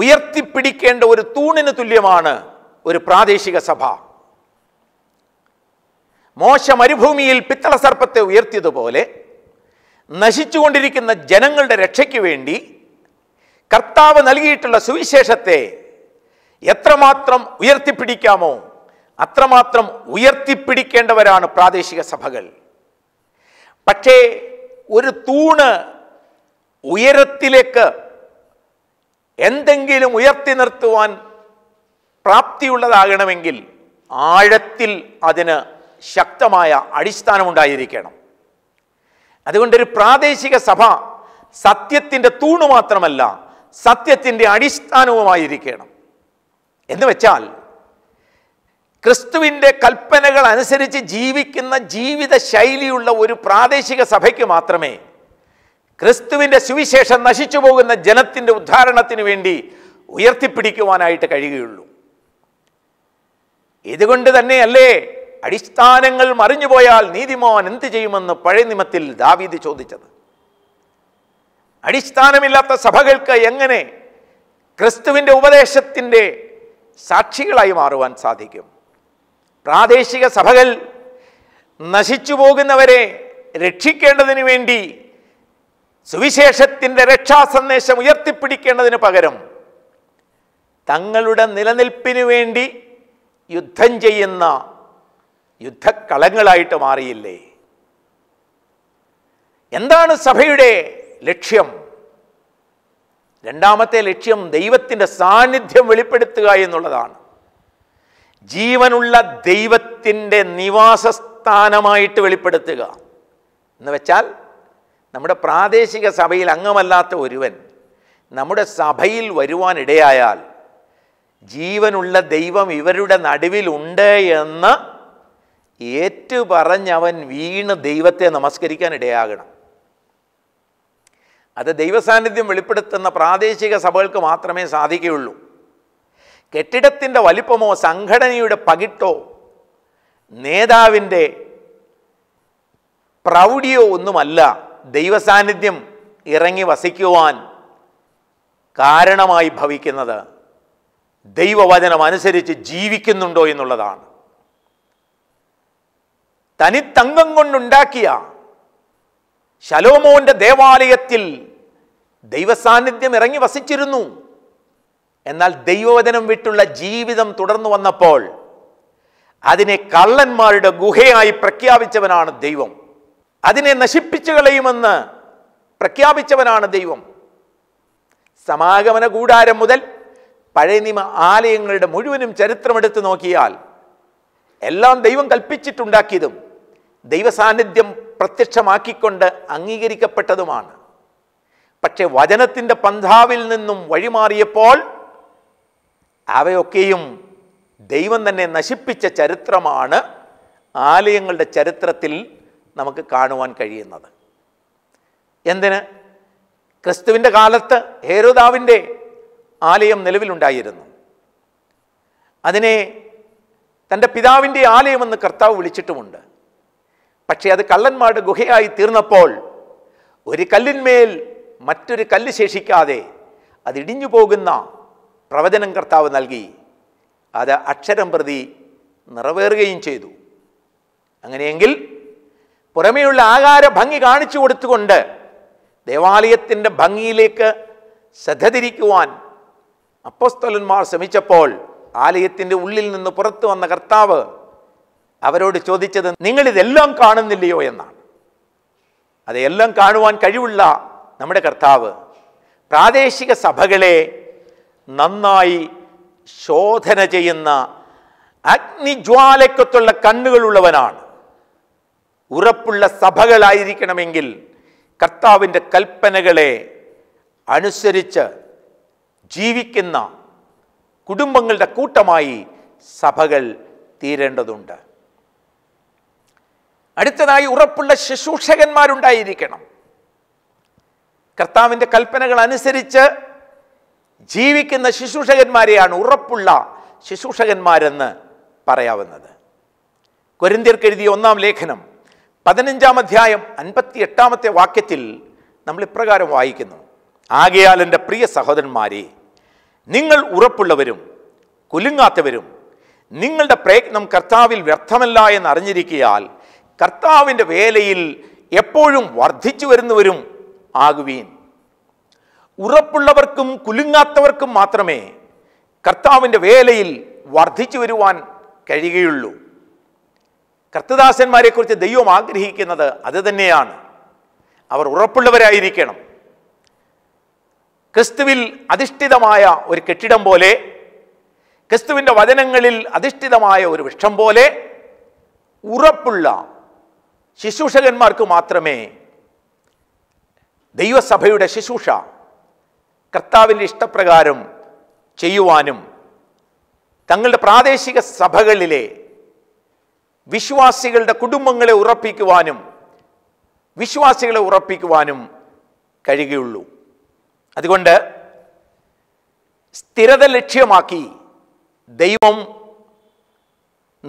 ഉയർത്തിപ്പിടിക്കേണ്ട ഒരു തൂണിന് തുല്യമാണ് ഒരു പ്രാദേശിക സഭ മോശ മരുഭൂമിയിൽ പിത്തള സർപ്പത്തെ ഉയർത്തിയതുപോലെ നശിച്ചുകൊണ്ടിരിക്കുന്ന ജനങ്ങളുടെ രക്ഷയ്ക്ക് വേണ്ടി കർത്താവ് നൽകിയിട്ടുള്ള സുവിശേഷത്തെ എത്രമാത്രം ഉയർത്തിപ്പിടിക്കാമോ അത്രമാത്രം ഉയർത്തിപ്പിടിക്കേണ്ടവരാണ് പ്രാദേശിക സഭകൾ പക്ഷേ ഒരു തൂണ് ഉയരത്തിലേക്ക് എന്തെങ്കിലും ഉയർത്തി നിർത്തുവാൻ പ്രാപ്തിയുള്ളതാകണമെങ്കിൽ ആഴത്തിൽ അതിന് ശക്തമായ അടിസ്ഥാനമുണ്ടായിരിക്കണം അതുകൊണ്ടൊരു പ്രാദേശിക സഭ സത്യത്തിൻ്റെ തൂണ് മാത്രമല്ല സത്യത്തിൻ്റെ അടിസ്ഥാനവുമായിരിക്കണം എന്ന് വെച്ചാൽ ക്രിസ്തുവിൻ്റെ കൽപ്പനകൾ അനുസരിച്ച് ജീവിക്കുന്ന ജീവിത ശൈലിയുള്ള ഒരു പ്രാദേശിക സഭയ്ക്ക് മാത്രമേ ക്രിസ്തുവിൻ്റെ സുവിശേഷം നശിച്ചു പോകുന്ന ജനത്തിൻ്റെ ഉദ്ധാരണത്തിന് വേണ്ടി ഉയർത്തിപ്പിടിക്കുവാനായിട്ട് കഴിയുകയുള്ളൂ ഇതുകൊണ്ട് തന്നെയല്ലേ അടിസ്ഥാനങ്ങൾ മറിഞ്ഞുപോയാൽ നീതിമാൻ എന്ത് ചെയ്യുമെന്ന് പഴയ നിമത്തിൽ ദാവീദ് ചോദിച്ചത് അടിസ്ഥാനമില്ലാത്ത സഭകൾക്ക് എങ്ങനെ ക്രിസ്തുവിൻ്റെ ഉപദേശത്തിൻ്റെ സാക്ഷികളായി മാറുവാൻ സാധിക്കും പ്രാദേശിക സഭകൾ നശിച്ചു പോകുന്നവരെ രക്ഷിക്കേണ്ടതിന് വേണ്ടി സുവിശേഷത്തിൻ്റെ സന്ദേശം ഉയർത്തിപ്പിടിക്കേണ്ടതിന് പകരം തങ്ങളുടെ നിലനിൽപ്പിനു വേണ്ടി യുദ്ധം ചെയ്യുന്ന യുദ്ധക്കളങ്ങളായിട്ട് മാറിയില്ലേ എന്താണ് സഭയുടെ ലക്ഷ്യം രണ്ടാമത്തെ ലക്ഷ്യം ദൈവത്തിൻ്റെ സാന്നിധ്യം വെളിപ്പെടുത്തുക എന്നുള്ളതാണ് ജീവനുള്ള ദൈവത്തിൻ്റെ നിവാസസ്ഥാനമായിട്ട് വെളിപ്പെടുത്തുക എന്ന് വെച്ചാൽ നമ്മുടെ പ്രാദേശിക സഭയിൽ അംഗമല്ലാത്ത ഒരുവൻ നമ്മുടെ സഭയിൽ വരുവാനിടയായാൽ ജീവനുള്ള ദൈവം ഇവരുടെ നടുവിലുണ്ട് എന്ന് ഏറ്റു പറഞ്ഞവൻ വീണ് ദൈവത്തെ നമസ്കരിക്കാൻ ഇടയാകണം അത് ദൈവസാന്നിധ്യം വെളിപ്പെടുത്തുന്ന പ്രാദേശിക സഭകൾക്ക് മാത്രമേ സാധിക്കുകയുള്ളൂ കെട്ടിടത്തിൻ്റെ വലിപ്പമോ സംഘടനയുടെ പകിട്ടോ നേതാവിൻ്റെ പ്രൗഢിയോ ഒന്നുമല്ല ദൈവസാന്നിധ്യം ഇറങ്ങി വസിക്കുവാൻ കാരണമായി ഭവിക്കുന്നത് ദൈവവചനം അനുസരിച്ച് ജീവിക്കുന്നുണ്ടോ എന്നുള്ളതാണ് തനിത്തങ്കം കൊണ്ടുണ്ടാക്കിയ ശലോമോന്റെ ദേവാലയത്തിൽ ദൈവസാന്നിധ്യം ഇറങ്ങി വസിച്ചിരുന്നു എന്നാൽ ദൈവവചനം വിട്ടുള്ള ജീവിതം തുടർന്നു വന്നപ്പോൾ അതിനെ കള്ളന്മാരുടെ ഗുഹയായി പ്രഖ്യാപിച്ചവനാണ് ദൈവം അതിനെ നശിപ്പിച്ചു കളയുമെന്ന് പ്രഖ്യാപിച്ചവനാണ് ദൈവം സമാഗമന കൂടാരം മുതൽ പഴയ നിയമ ആലയങ്ങളുടെ മുഴുവനും ചരിത്രമെടുത്ത് നോക്കിയാൽ എല്ലാം ദൈവം കൽപ്പിച്ചിട്ടുണ്ടാക്കിയതും ദൈവസാന്നിധ്യം പ്രത്യക്ഷമാക്കിക്കൊണ്ട് അംഗീകരിക്കപ്പെട്ടതുമാണ് പക്ഷേ വചനത്തിൻ്റെ പന്ഥാവിൽ നിന്നും വഴിമാറിയപ്പോൾ അവയൊക്കെയും ദൈവം തന്നെ നശിപ്പിച്ച ചരിത്രമാണ് ആലയങ്ങളുടെ ചരിത്രത്തിൽ നമുക്ക് കാണുവാൻ കഴിയുന്നത് എന്തിന് ക്രിസ്തുവിൻ്റെ കാലത്ത് ഹേരുദാവിൻ്റെ ആലയം നിലവിലുണ്ടായിരുന്നു അതിനെ തൻ്റെ പിതാവിൻ്റെ ആലയമെന്ന് കർത്താവ് വിളിച്ചിട്ടുമുണ്ട് പക്ഷേ അത് കള്ളന്മാരുടെ ഗുഹയായി തീർന്നപ്പോൾ ഒരു കല്ലിന്മേൽ മറ്റൊരു കല്ല് ശേഷിക്കാതെ അതിടിഞ്ഞു പോകുന്ന പ്രവചനം കർത്താവ് നൽകി അത് അക്ഷരം പ്രതി നിറവേറുകയും ചെയ്തു അങ്ങനെയെങ്കിൽ പുറമെയുള്ള ആകാര ഭംഗി കാണിച്ചു കൊടുത്തുകൊണ്ട് ദേവാലയത്തിൻ്റെ ഭംഗിയിലേക്ക് ശ്രദ്ധ തിരിക്കുവാൻ അപ്പസ്തലന്മാർ ശ്രമിച്ചപ്പോൾ ആലയത്തിൻ്റെ ഉള്ളിൽ നിന്ന് പുറത്തു വന്ന കർത്താവ് അവരോട് ചോദിച്ചത് നിങ്ങളിതെല്ലാം കാണുന്നില്ലയോ എന്നാണ് അതെല്ലാം കാണുവാൻ കഴിവുള്ള നമ്മുടെ കർത്താവ് പ്രാദേശിക സഭകളെ നന്നായി ശോധന ചെയ്യുന്ന അഗ്നിജ്വാലക്കത്തുള്ള കണ്ണുകളുള്ളവനാണ് ഉറപ്പുള്ള സഭകളായിരിക്കണമെങ്കിൽ കർത്താവിൻ്റെ കൽപ്പനകളെ അനുസരിച്ച് ജീവിക്കുന്ന കുടുംബങ്ങളുടെ കൂട്ടമായി സഭകൾ തീരേണ്ടതുണ്ട് അടുത്തതായി ഉറപ്പുള്ള ശുശ്രൂഷകന്മാരുണ്ടായിരിക്കണം കർത്താവിൻ്റെ കൽപ്പനകൾ അനുസരിച്ച് ജീവിക്കുന്ന ശുശ്രൂഷകന്മാരെയാണ് ഉറപ്പുള്ള ശുശ്രൂഷകന്മാരെന്ന് പറയാവുന്നത് കൊരിന്തിയർക്കെഴുതിയ ഒന്നാം ലേഖനം പതിനഞ്ചാം അധ്യായം അൻപത്തി എട്ടാമത്തെ വാക്യത്തിൽ നമ്മൾ ഇപ്രകാരം വായിക്കുന്നു ആകയാൽ എൻ്റെ പ്രിയ സഹോദരന്മാരെ നിങ്ങൾ ഉറപ്പുള്ളവരും കുലുങ്ങാത്തവരും നിങ്ങളുടെ പ്രയത്നം കർത്താവിൽ വ്യർത്ഥമല്ല എന്ന് അറിഞ്ഞിരിക്കയാൽ കർത്താവിൻ്റെ വേലയിൽ എപ്പോഴും വർദ്ധിച്ചു വരുന്നവരും ആകുവീൻ ഉറപ്പുള്ളവർക്കും കുലുങ്ങാത്തവർക്കും മാത്രമേ കർത്താവിൻ്റെ വേലയിൽ വർദ്ധിച്ചു വരുവാൻ കഴിയുകയുള്ളൂ കർത്തദാസന്മാരെക്കുറിച്ച് ദൈവം ആഗ്രഹിക്കുന്നത് അത് തന്നെയാണ് അവർ ഉറപ്പുള്ളവരായിരിക്കണം ക്രിസ്തുവിൽ അധിഷ്ഠിതമായ ഒരു കെട്ടിടം പോലെ ക്രിസ്തുവിൻ്റെ വചനങ്ങളിൽ അധിഷ്ഠിതമായ ഒരു വൃക്ഷം പോലെ ഉറപ്പുള്ള ശുശ്രൂഷകന്മാർക്ക് മാത്രമേ ദൈവസഭയുടെ ശുശ്രൂഷ കർത്താവിൻ്റെ ഇഷ്ടപ്രകാരം ചെയ്യുവാനും തങ്ങളുടെ പ്രാദേശിക സഭകളിലെ വിശ്വാസികളുടെ കുടുംബങ്ങളെ ഉറപ്പിക്കുവാനും വിശ്വാസികളെ ഉറപ്പിക്കുവാനും കഴിയുകയുള്ളൂ അതുകൊണ്ട് സ്ഥിരത ലക്ഷ്യമാക്കി ദൈവം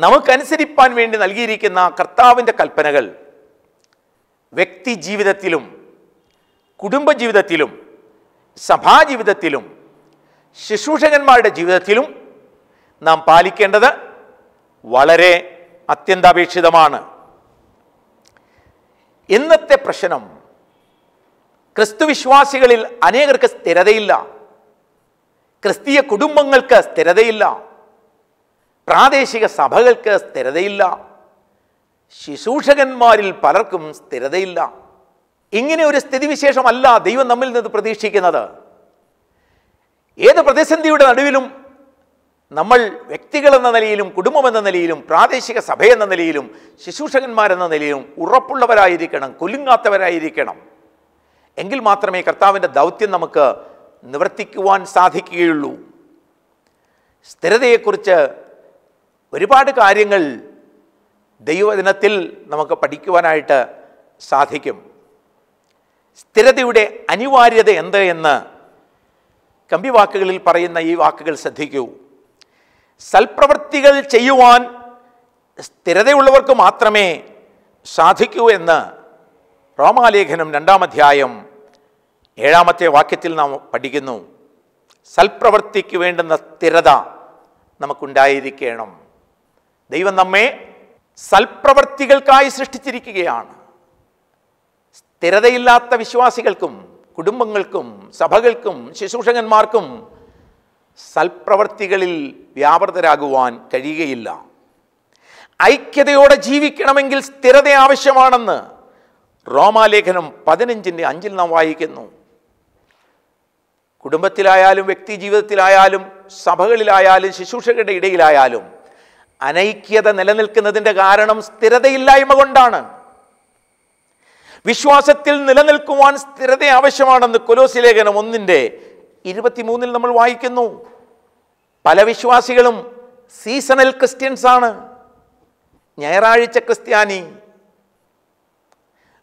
നമുക്കനുസരിപ്പാൻ വേണ്ടി നൽകിയിരിക്കുന്ന കർത്താവിൻ്റെ കൽപ്പനകൾ വ്യക്തി ജീവിതത്തിലും കുടുംബജീവിതത്തിലും സഭാജീവിതത്തിലും ശുശ്രൂഷകന്മാരുടെ ജീവിതത്തിലും നാം പാലിക്കേണ്ടത് വളരെ അത്യന്താപേക്ഷിതമാണ് ഇന്നത്തെ പ്രശ്നം ക്രിസ്തുവിശ്വാസികളിൽ അനേകർക്ക് സ്ഥിരതയില്ല ക്രിസ്തീയ കുടുംബങ്ങൾക്ക് സ്ഥിരതയില്ല പ്രാദേശിക സഭകൾക്ക് സ്ഥിരതയില്ല ശിശൂഷകന്മാരിൽ പലർക്കും സ്ഥിരതയില്ല ഇങ്ങനെ ഒരു സ്ഥിതിവിശേഷമല്ല ദൈവം നമ്മിൽ നിന്ന് പ്രതീക്ഷിക്കുന്നത് ഏത് പ്രതിസന്ധിയുടെ നടുവിലും നമ്മൾ വ്യക്തികളെന്ന നിലയിലും കുടുംബമെന്ന നിലയിലും പ്രാദേശിക സഭയെന്ന നിലയിലും ശുശ്രൂഷകന്മാരെന്ന നിലയിലും ഉറപ്പുള്ളവരായിരിക്കണം കുലുങ്ങാത്തവരായിരിക്കണം എങ്കിൽ മാത്രമേ കർത്താവിൻ്റെ ദൗത്യം നമുക്ക് നിവർത്തിക്കുവാൻ സാധിക്കുകയുള്ളൂ സ്ഥിരതയെക്കുറിച്ച് ഒരുപാട് കാര്യങ്ങൾ ദൈവദിനത്തിൽ നമുക്ക് പഠിക്കുവാനായിട്ട് സാധിക്കും സ്ഥിരതയുടെ അനിവാര്യത എന്ത് എന്ന് കമ്പിവാക്കുകളിൽ പറയുന്ന ഈ വാക്കുകൾ ശ്രദ്ധിക്കൂ സൽപ്രവൃത്തികൾ ചെയ്യുവാൻ സ്ഥിരതയുള്ളവർക്ക് മാത്രമേ സാധിക്കൂ എന്ന് റോമാലേഖനം രണ്ടാം അധ്യായം ഏഴാമത്തെ വാക്യത്തിൽ നാം പഠിക്കുന്നു സൽപ്രവൃത്തിക്ക് വേണ്ടുന്ന സ്ഥിരത നമുക്കുണ്ടായിരിക്കണം ദൈവം നമ്മെ സൽപ്രവൃത്തികൾക്കായി സൃഷ്ടിച്ചിരിക്കുകയാണ് സ്ഥിരതയില്ലാത്ത വിശ്വാസികൾക്കും കുടുംബങ്ങൾക്കും സഭകൾക്കും ശുശ്രൂഷകന്മാർക്കും സൽപ്രവർത്തികളിൽ വ്യാപൃതരാകുവാൻ കഴിയുകയില്ല ഐക്യതയോടെ ജീവിക്കണമെങ്കിൽ സ്ഥിരത ആവശ്യമാണെന്ന് റോമാലേഖനം പതിനഞ്ചിൻ്റെ അഞ്ചിൽ നാം വായിക്കുന്നു കുടുംബത്തിലായാലും വ്യക്തി ജീവിതത്തിലായാലും സഭകളിലായാലും ശുശ്രൂഷകരുടെ ഇടയിലായാലും അനൈക്യത നിലനിൽക്കുന്നതിൻ്റെ കാരണം സ്ഥിരതയില്ലായ്മ കൊണ്ടാണ് വിശ്വാസത്തിൽ നിലനിൽക്കുവാൻ സ്ഥിരത ആവശ്യമാണെന്ന് കൊലോസിലേഖനം ഒന്നിൻ്റെ ഇരുപത്തിമൂന്നിൽ നമ്മൾ വായിക്കുന്നു പല വിശ്വാസികളും സീസണൽ ക്രിസ്ത്യൻസ് ആണ് ഞായറാഴ്ച ക്രിസ്ത്യാനി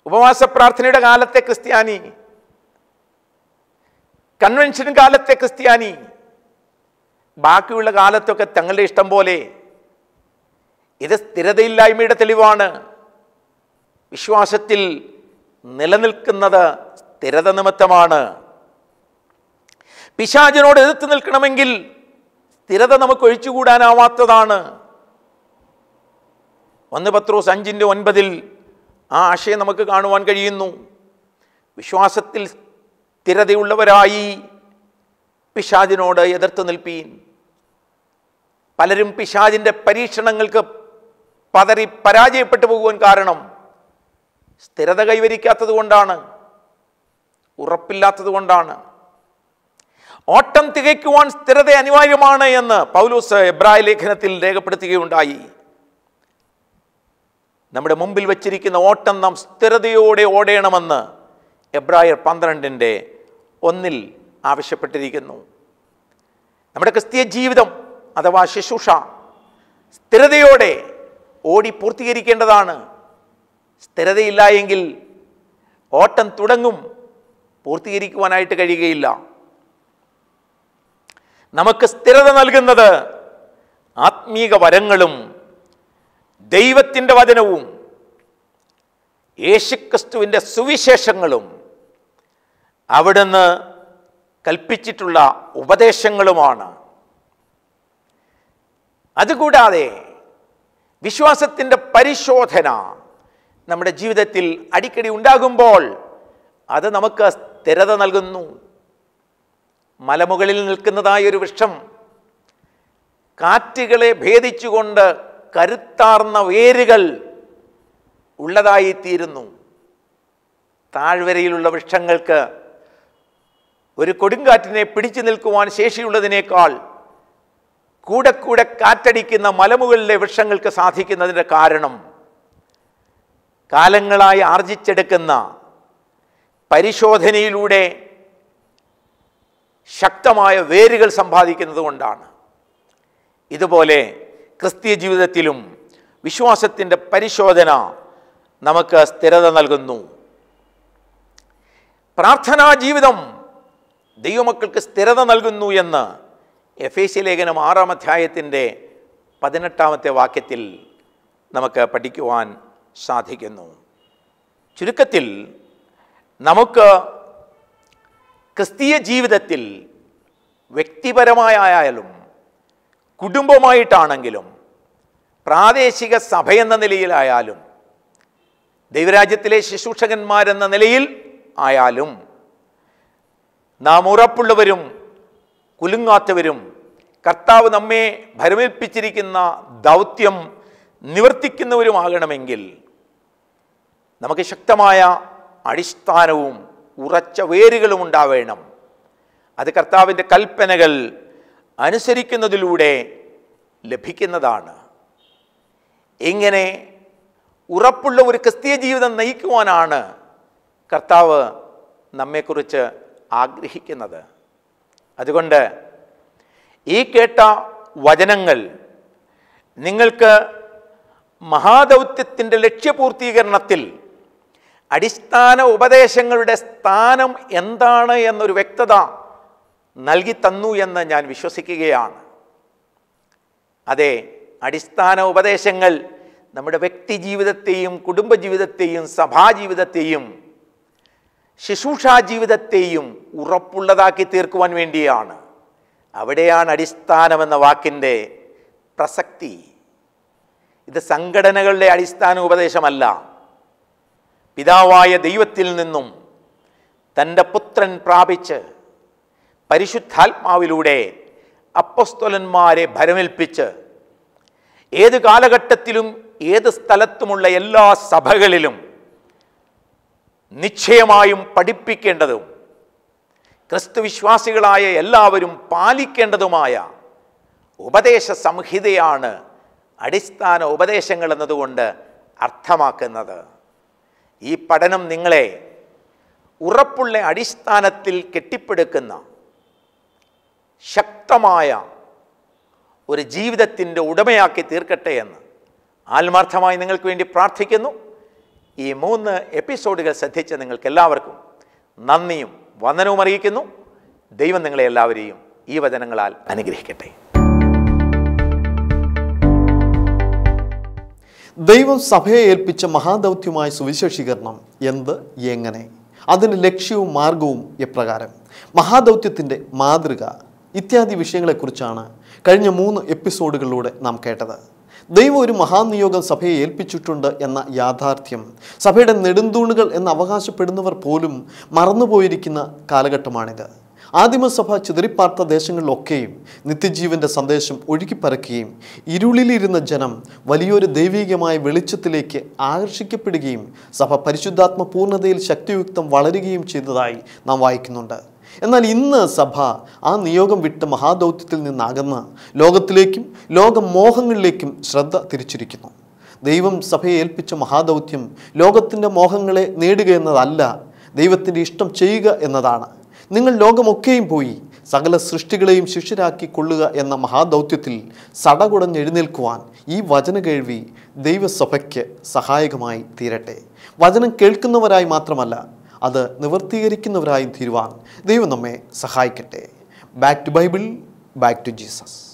ഉപവാസ പ്രാർത്ഥനയുടെ കാലത്തെ ക്രിസ്ത്യാനി കൺവെൻഷൻ കാലത്തെ ക്രിസ്ത്യാനി ബാക്കിയുള്ള കാലത്തൊക്കെ തങ്ങളുടെ ഇഷ്ടം പോലെ ഇത് സ്ഥിരതയില്ലായ്മയുടെ തെളിവാണ് വിശ്വാസത്തിൽ നിലനിൽക്കുന്നത് സ്ഥിരത നിമിത്തമാണ് പിശാചിനോട് എതിർത്ത് നിൽക്കണമെങ്കിൽ സ്ഥിരത നമുക്ക് ഒഴിച്ചുകൂടാനാവാത്തതാണ് ഒന്ന് പത്രോസ് അഞ്ചിൻ്റെ ഒൻപതിൽ ആ ആശയം നമുക്ക് കാണുവാൻ കഴിയുന്നു വിശ്വാസത്തിൽ സ്ഥിരതയുള്ളവരായി പിശാചിനോട് എതിർത്ത് നിൽപ്പീൻ പലരും പിശാചിൻ്റെ പരീക്ഷണങ്ങൾക്ക് പതറി പരാജയപ്പെട്ടു പോകുവാൻ കാരണം സ്ഥിരത കൈവരിക്കാത്തത് കൊണ്ടാണ് ഉറപ്പില്ലാത്തത് കൊണ്ടാണ് ഓട്ടം തികയ്ക്കുവാൻ സ്ഥിരത അനിവാര്യമാണ് എന്ന് പൗലൂസ് എബ്രായ ലേഖനത്തിൽ രേഖപ്പെടുത്തുകയുണ്ടായി നമ്മുടെ മുമ്പിൽ വച്ചിരിക്കുന്ന ഓട്ടം നാം സ്ഥിരതയോടെ ഓടേണമെന്ന് എബ്രായർ പന്ത്രണ്ടിൻ്റെ ഒന്നിൽ ആവശ്യപ്പെട്ടിരിക്കുന്നു നമ്മുടെ ക്രിസ്തീയ ജീവിതം അഥവാ ശുശ്രൂഷ സ്ഥിരതയോടെ ഓടി പൂർത്തീകരിക്കേണ്ടതാണ് സ്ഥിരതയില്ല എങ്കിൽ ഓട്ടം തുടങ്ങും പൂർത്തീകരിക്കുവാനായിട്ട് കഴിയുകയില്ല നമുക്ക് സ്ഥിരത നൽകുന്നത് ആത്മീക വരങ്ങളും ദൈവത്തിൻ്റെ വചനവും യേശുക്രിസ്തുവിൻ്റെ സുവിശേഷങ്ങളും അവിടുന്ന് കൽപ്പിച്ചിട്ടുള്ള ഉപദേശങ്ങളുമാണ് അതുകൂടാതെ വിശ്വാസത്തിൻ്റെ പരിശോധന നമ്മുടെ ജീവിതത്തിൽ അടിക്കടി ഉണ്ടാകുമ്പോൾ അത് നമുക്ക് സ്ഥിരത നൽകുന്നു മലമുകളിൽ നിൽക്കുന്നതായ ഒരു വൃക്ഷം കാറ്റുകളെ ഭേദിച്ചുകൊണ്ട് കരുത്താർന്ന വേരുകൾ ഉള്ളതായിത്തീരുന്നു താഴ്വരയിലുള്ള വൃക്ഷങ്ങൾക്ക് ഒരു കൊടുങ്കാറ്റിനെ പിടിച്ചു നിൽക്കുവാൻ ശേഷിയുള്ളതിനേക്കാൾ കൂടെ കൂടെ കാറ്റടിക്കുന്ന മലമുകളിലെ വൃക്ഷങ്ങൾക്ക് സാധിക്കുന്നതിൻ്റെ കാരണം കാലങ്ങളായി ആർജിച്ചെടുക്കുന്ന പരിശോധനയിലൂടെ ശക്തമായ വേരുകൾ സമ്പാദിക്കുന്നത് കൊണ്ടാണ് ഇതുപോലെ ക്രിസ്തീയ ജീവിതത്തിലും വിശ്വാസത്തിൻ്റെ പരിശോധന നമുക്ക് സ്ഥിരത നൽകുന്നു പ്രാർത്ഥനാ ജീവിതം ദൈവമക്കൾക്ക് സ്ഥിരത നൽകുന്നു എന്ന് എഫ് എ സി ലേഖനം ആറാം അധ്യായത്തിൻ്റെ പതിനെട്ടാമത്തെ വാക്യത്തിൽ നമുക്ക് പഠിക്കുവാൻ സാധിക്കുന്നു ചുരുക്കത്തിൽ നമുക്ക് ക്രിസ്തീയ ജീവിതത്തിൽ വ്യക്തിപരമായാലും കുടുംബമായിട്ടാണെങ്കിലും പ്രാദേശിക സഭയെന്ന നിലയിലായാലും ദൈവരാജ്യത്തിലെ ശുശ്രൂഷകന്മാരെന്ന നിലയിൽ ആയാലും നാം ഉറപ്പുള്ളവരും കുലുങ്ങാത്തവരും കർത്താവ് നമ്മെ ഭരമേൽപ്പിച്ചിരിക്കുന്ന ദൗത്യം നിവർത്തിക്കുന്നവരുമാകണമെങ്കിൽ നമുക്ക് ശക്തമായ അടിസ്ഥാനവും ഉറച്ച വേരുകളും ഉണ്ടാവേണം അത് കർത്താവിൻ്റെ കൽപ്പനകൾ അനുസരിക്കുന്നതിലൂടെ ലഭിക്കുന്നതാണ് ഇങ്ങനെ ഉറപ്പുള്ള ഒരു ക്രിസ്തീയ ജീവിതം നയിക്കുവാനാണ് കർത്താവ് നമ്മെക്കുറിച്ച് ആഗ്രഹിക്കുന്നത് അതുകൊണ്ട് ഈ കേട്ട വചനങ്ങൾ നിങ്ങൾക്ക് മഹാദൗത്യത്തിൻ്റെ ലക്ഷ്യപൂർത്തീകരണത്തിൽ അടിസ്ഥാന ഉപദേശങ്ങളുടെ സ്ഥാനം എന്താണ് എന്നൊരു വ്യക്തത നൽകി തന്നു എന്ന് ഞാൻ വിശ്വസിക്കുകയാണ് അതെ അടിസ്ഥാന ഉപദേശങ്ങൾ നമ്മുടെ വ്യക്തി ജീവിതത്തെയും കുടുംബജീവിതത്തെയും സഭാജീവിതത്തെയും ശുശ്രൂഷാ ജീവിതത്തെയും ഉറപ്പുള്ളതാക്കി തീർക്കുവാൻ വേണ്ടിയാണ് അവിടെയാണ് അടിസ്ഥാനമെന്ന വാക്കിൻ്റെ പ്രസക്തി ഇത് സംഘടനകളുടെ അടിസ്ഥാന ഉപദേശമല്ല പിതാവായ ദൈവത്തിൽ നിന്നും തൻ്റെ പുത്രൻ പ്രാപിച്ച് പരിശുദ്ധാത്മാവിലൂടെ അപ്പസ്തുലന്മാരെ ഭരമേൽപ്പിച്ച് ഏത് കാലഘട്ടത്തിലും ഏത് സ്ഥലത്തുമുള്ള എല്ലാ സഭകളിലും നിശ്ചയമായും പഠിപ്പിക്കേണ്ടതും ക്രിസ്തുവിശ്വാസികളായ എല്ലാവരും പാലിക്കേണ്ടതുമായ ഉപദേശ സംഹിതയാണ് അടിസ്ഥാന ഉപദേശങ്ങൾ എന്നതുകൊണ്ട് അർത്ഥമാക്കുന്നത് ഈ പഠനം നിങ്ങളെ ഉറപ്പുള്ള അടിസ്ഥാനത്തിൽ കെട്ടിപ്പടുക്കുന്ന ശക്തമായ ഒരു ജീവിതത്തിൻ്റെ ഉടമയാക്കി തീർക്കട്ടെ എന്ന് ആത്മാർത്ഥമായി നിങ്ങൾക്ക് വേണ്ടി പ്രാർത്ഥിക്കുന്നു ഈ മൂന്ന് എപ്പിസോഡുകൾ ശ്രദ്ധിച്ച നിങ്ങൾക്ക് എല്ലാവർക്കും നന്ദിയും വന്ദനവും അറിയിക്കുന്നു ദൈവം നിങ്ങളെ എല്ലാവരെയും ഈ വചനങ്ങളാൽ അനുഗ്രഹിക്കട്ടെ ദൈവം സഭയെ ഏൽപ്പിച്ച മഹാദൗത്യമായ സുവിശേഷീകരണം എന്ത് എങ്ങനെ അതിൻ്റെ ലക്ഷ്യവും മാർഗവും എപ്രകാരം മഹാദൗത്യത്തിൻ്റെ മാതൃക ഇത്യാദി വിഷയങ്ങളെക്കുറിച്ചാണ് കഴിഞ്ഞ മൂന്ന് എപ്പിസോഡുകളിലൂടെ നാം കേട്ടത് ദൈവം ഒരു മഹാനിയോഗം സഭയെ ഏൽപ്പിച്ചിട്ടുണ്ട് എന്ന യാഥാർത്ഥ്യം സഭയുടെ നെടുന്തൂണുകൾ എന്ന് അവകാശപ്പെടുന്നവർ പോലും മറന്നുപോയിരിക്കുന്ന കാലഘട്ടമാണിത് ആദിമസഭ ചിതറിപ്പാർത്ത ദേശങ്ങളിലൊക്കെയും നിത്യജീവന്റെ സന്ദേശം ഒഴുകിപ്പരക്കുകയും ഇരുളിലിരുന്ന ജനം വലിയൊരു ദൈവികമായ വെളിച്ചത്തിലേക്ക് ആകർഷിക്കപ്പെടുകയും സഭ പരിശുദ്ധാത്മ പൂർണ്ണതയിൽ ശക്തിയുക്തം വളരുകയും ചെയ്തതായി നാം വായിക്കുന്നുണ്ട് എന്നാൽ ഇന്ന് സഭ ആ നിയോഗം വിട്ട് മഹാദൗത്യത്തിൽ നിന്നാകുന്ന ലോകത്തിലേക്കും ലോകമോഹങ്ങളിലേക്കും ശ്രദ്ധ തിരിച്ചിരിക്കുന്നു ദൈവം സഭയെ ഏൽപ്പിച്ച മഹാദൗത്യം ലോകത്തിൻ്റെ മോഹങ്ങളെ നേടുക എന്നതല്ല ദൈവത്തിൻ്റെ ഇഷ്ടം ചെയ്യുക എന്നതാണ് നിങ്ങൾ ലോകമൊക്കെയും പോയി സകല സൃഷ്ടികളെയും ശിഷ്യരാക്കി കൊള്ളുക എന്ന മഹാദൗത്യത്തിൽ സടകുടഞ്ഞെഴുന്നേൽക്കുവാൻ ഈ വചന കേൾവി ദൈവസഭയ്ക്ക് സഹായകമായി തീരട്ടെ വചനം കേൾക്കുന്നവരായി മാത്രമല്ല അത് നിവർത്തീകരിക്കുന്നവരായും തീരുവാൻ ദൈവം നമ്മെ സഹായിക്കട്ടെ back to Bible back to Jesus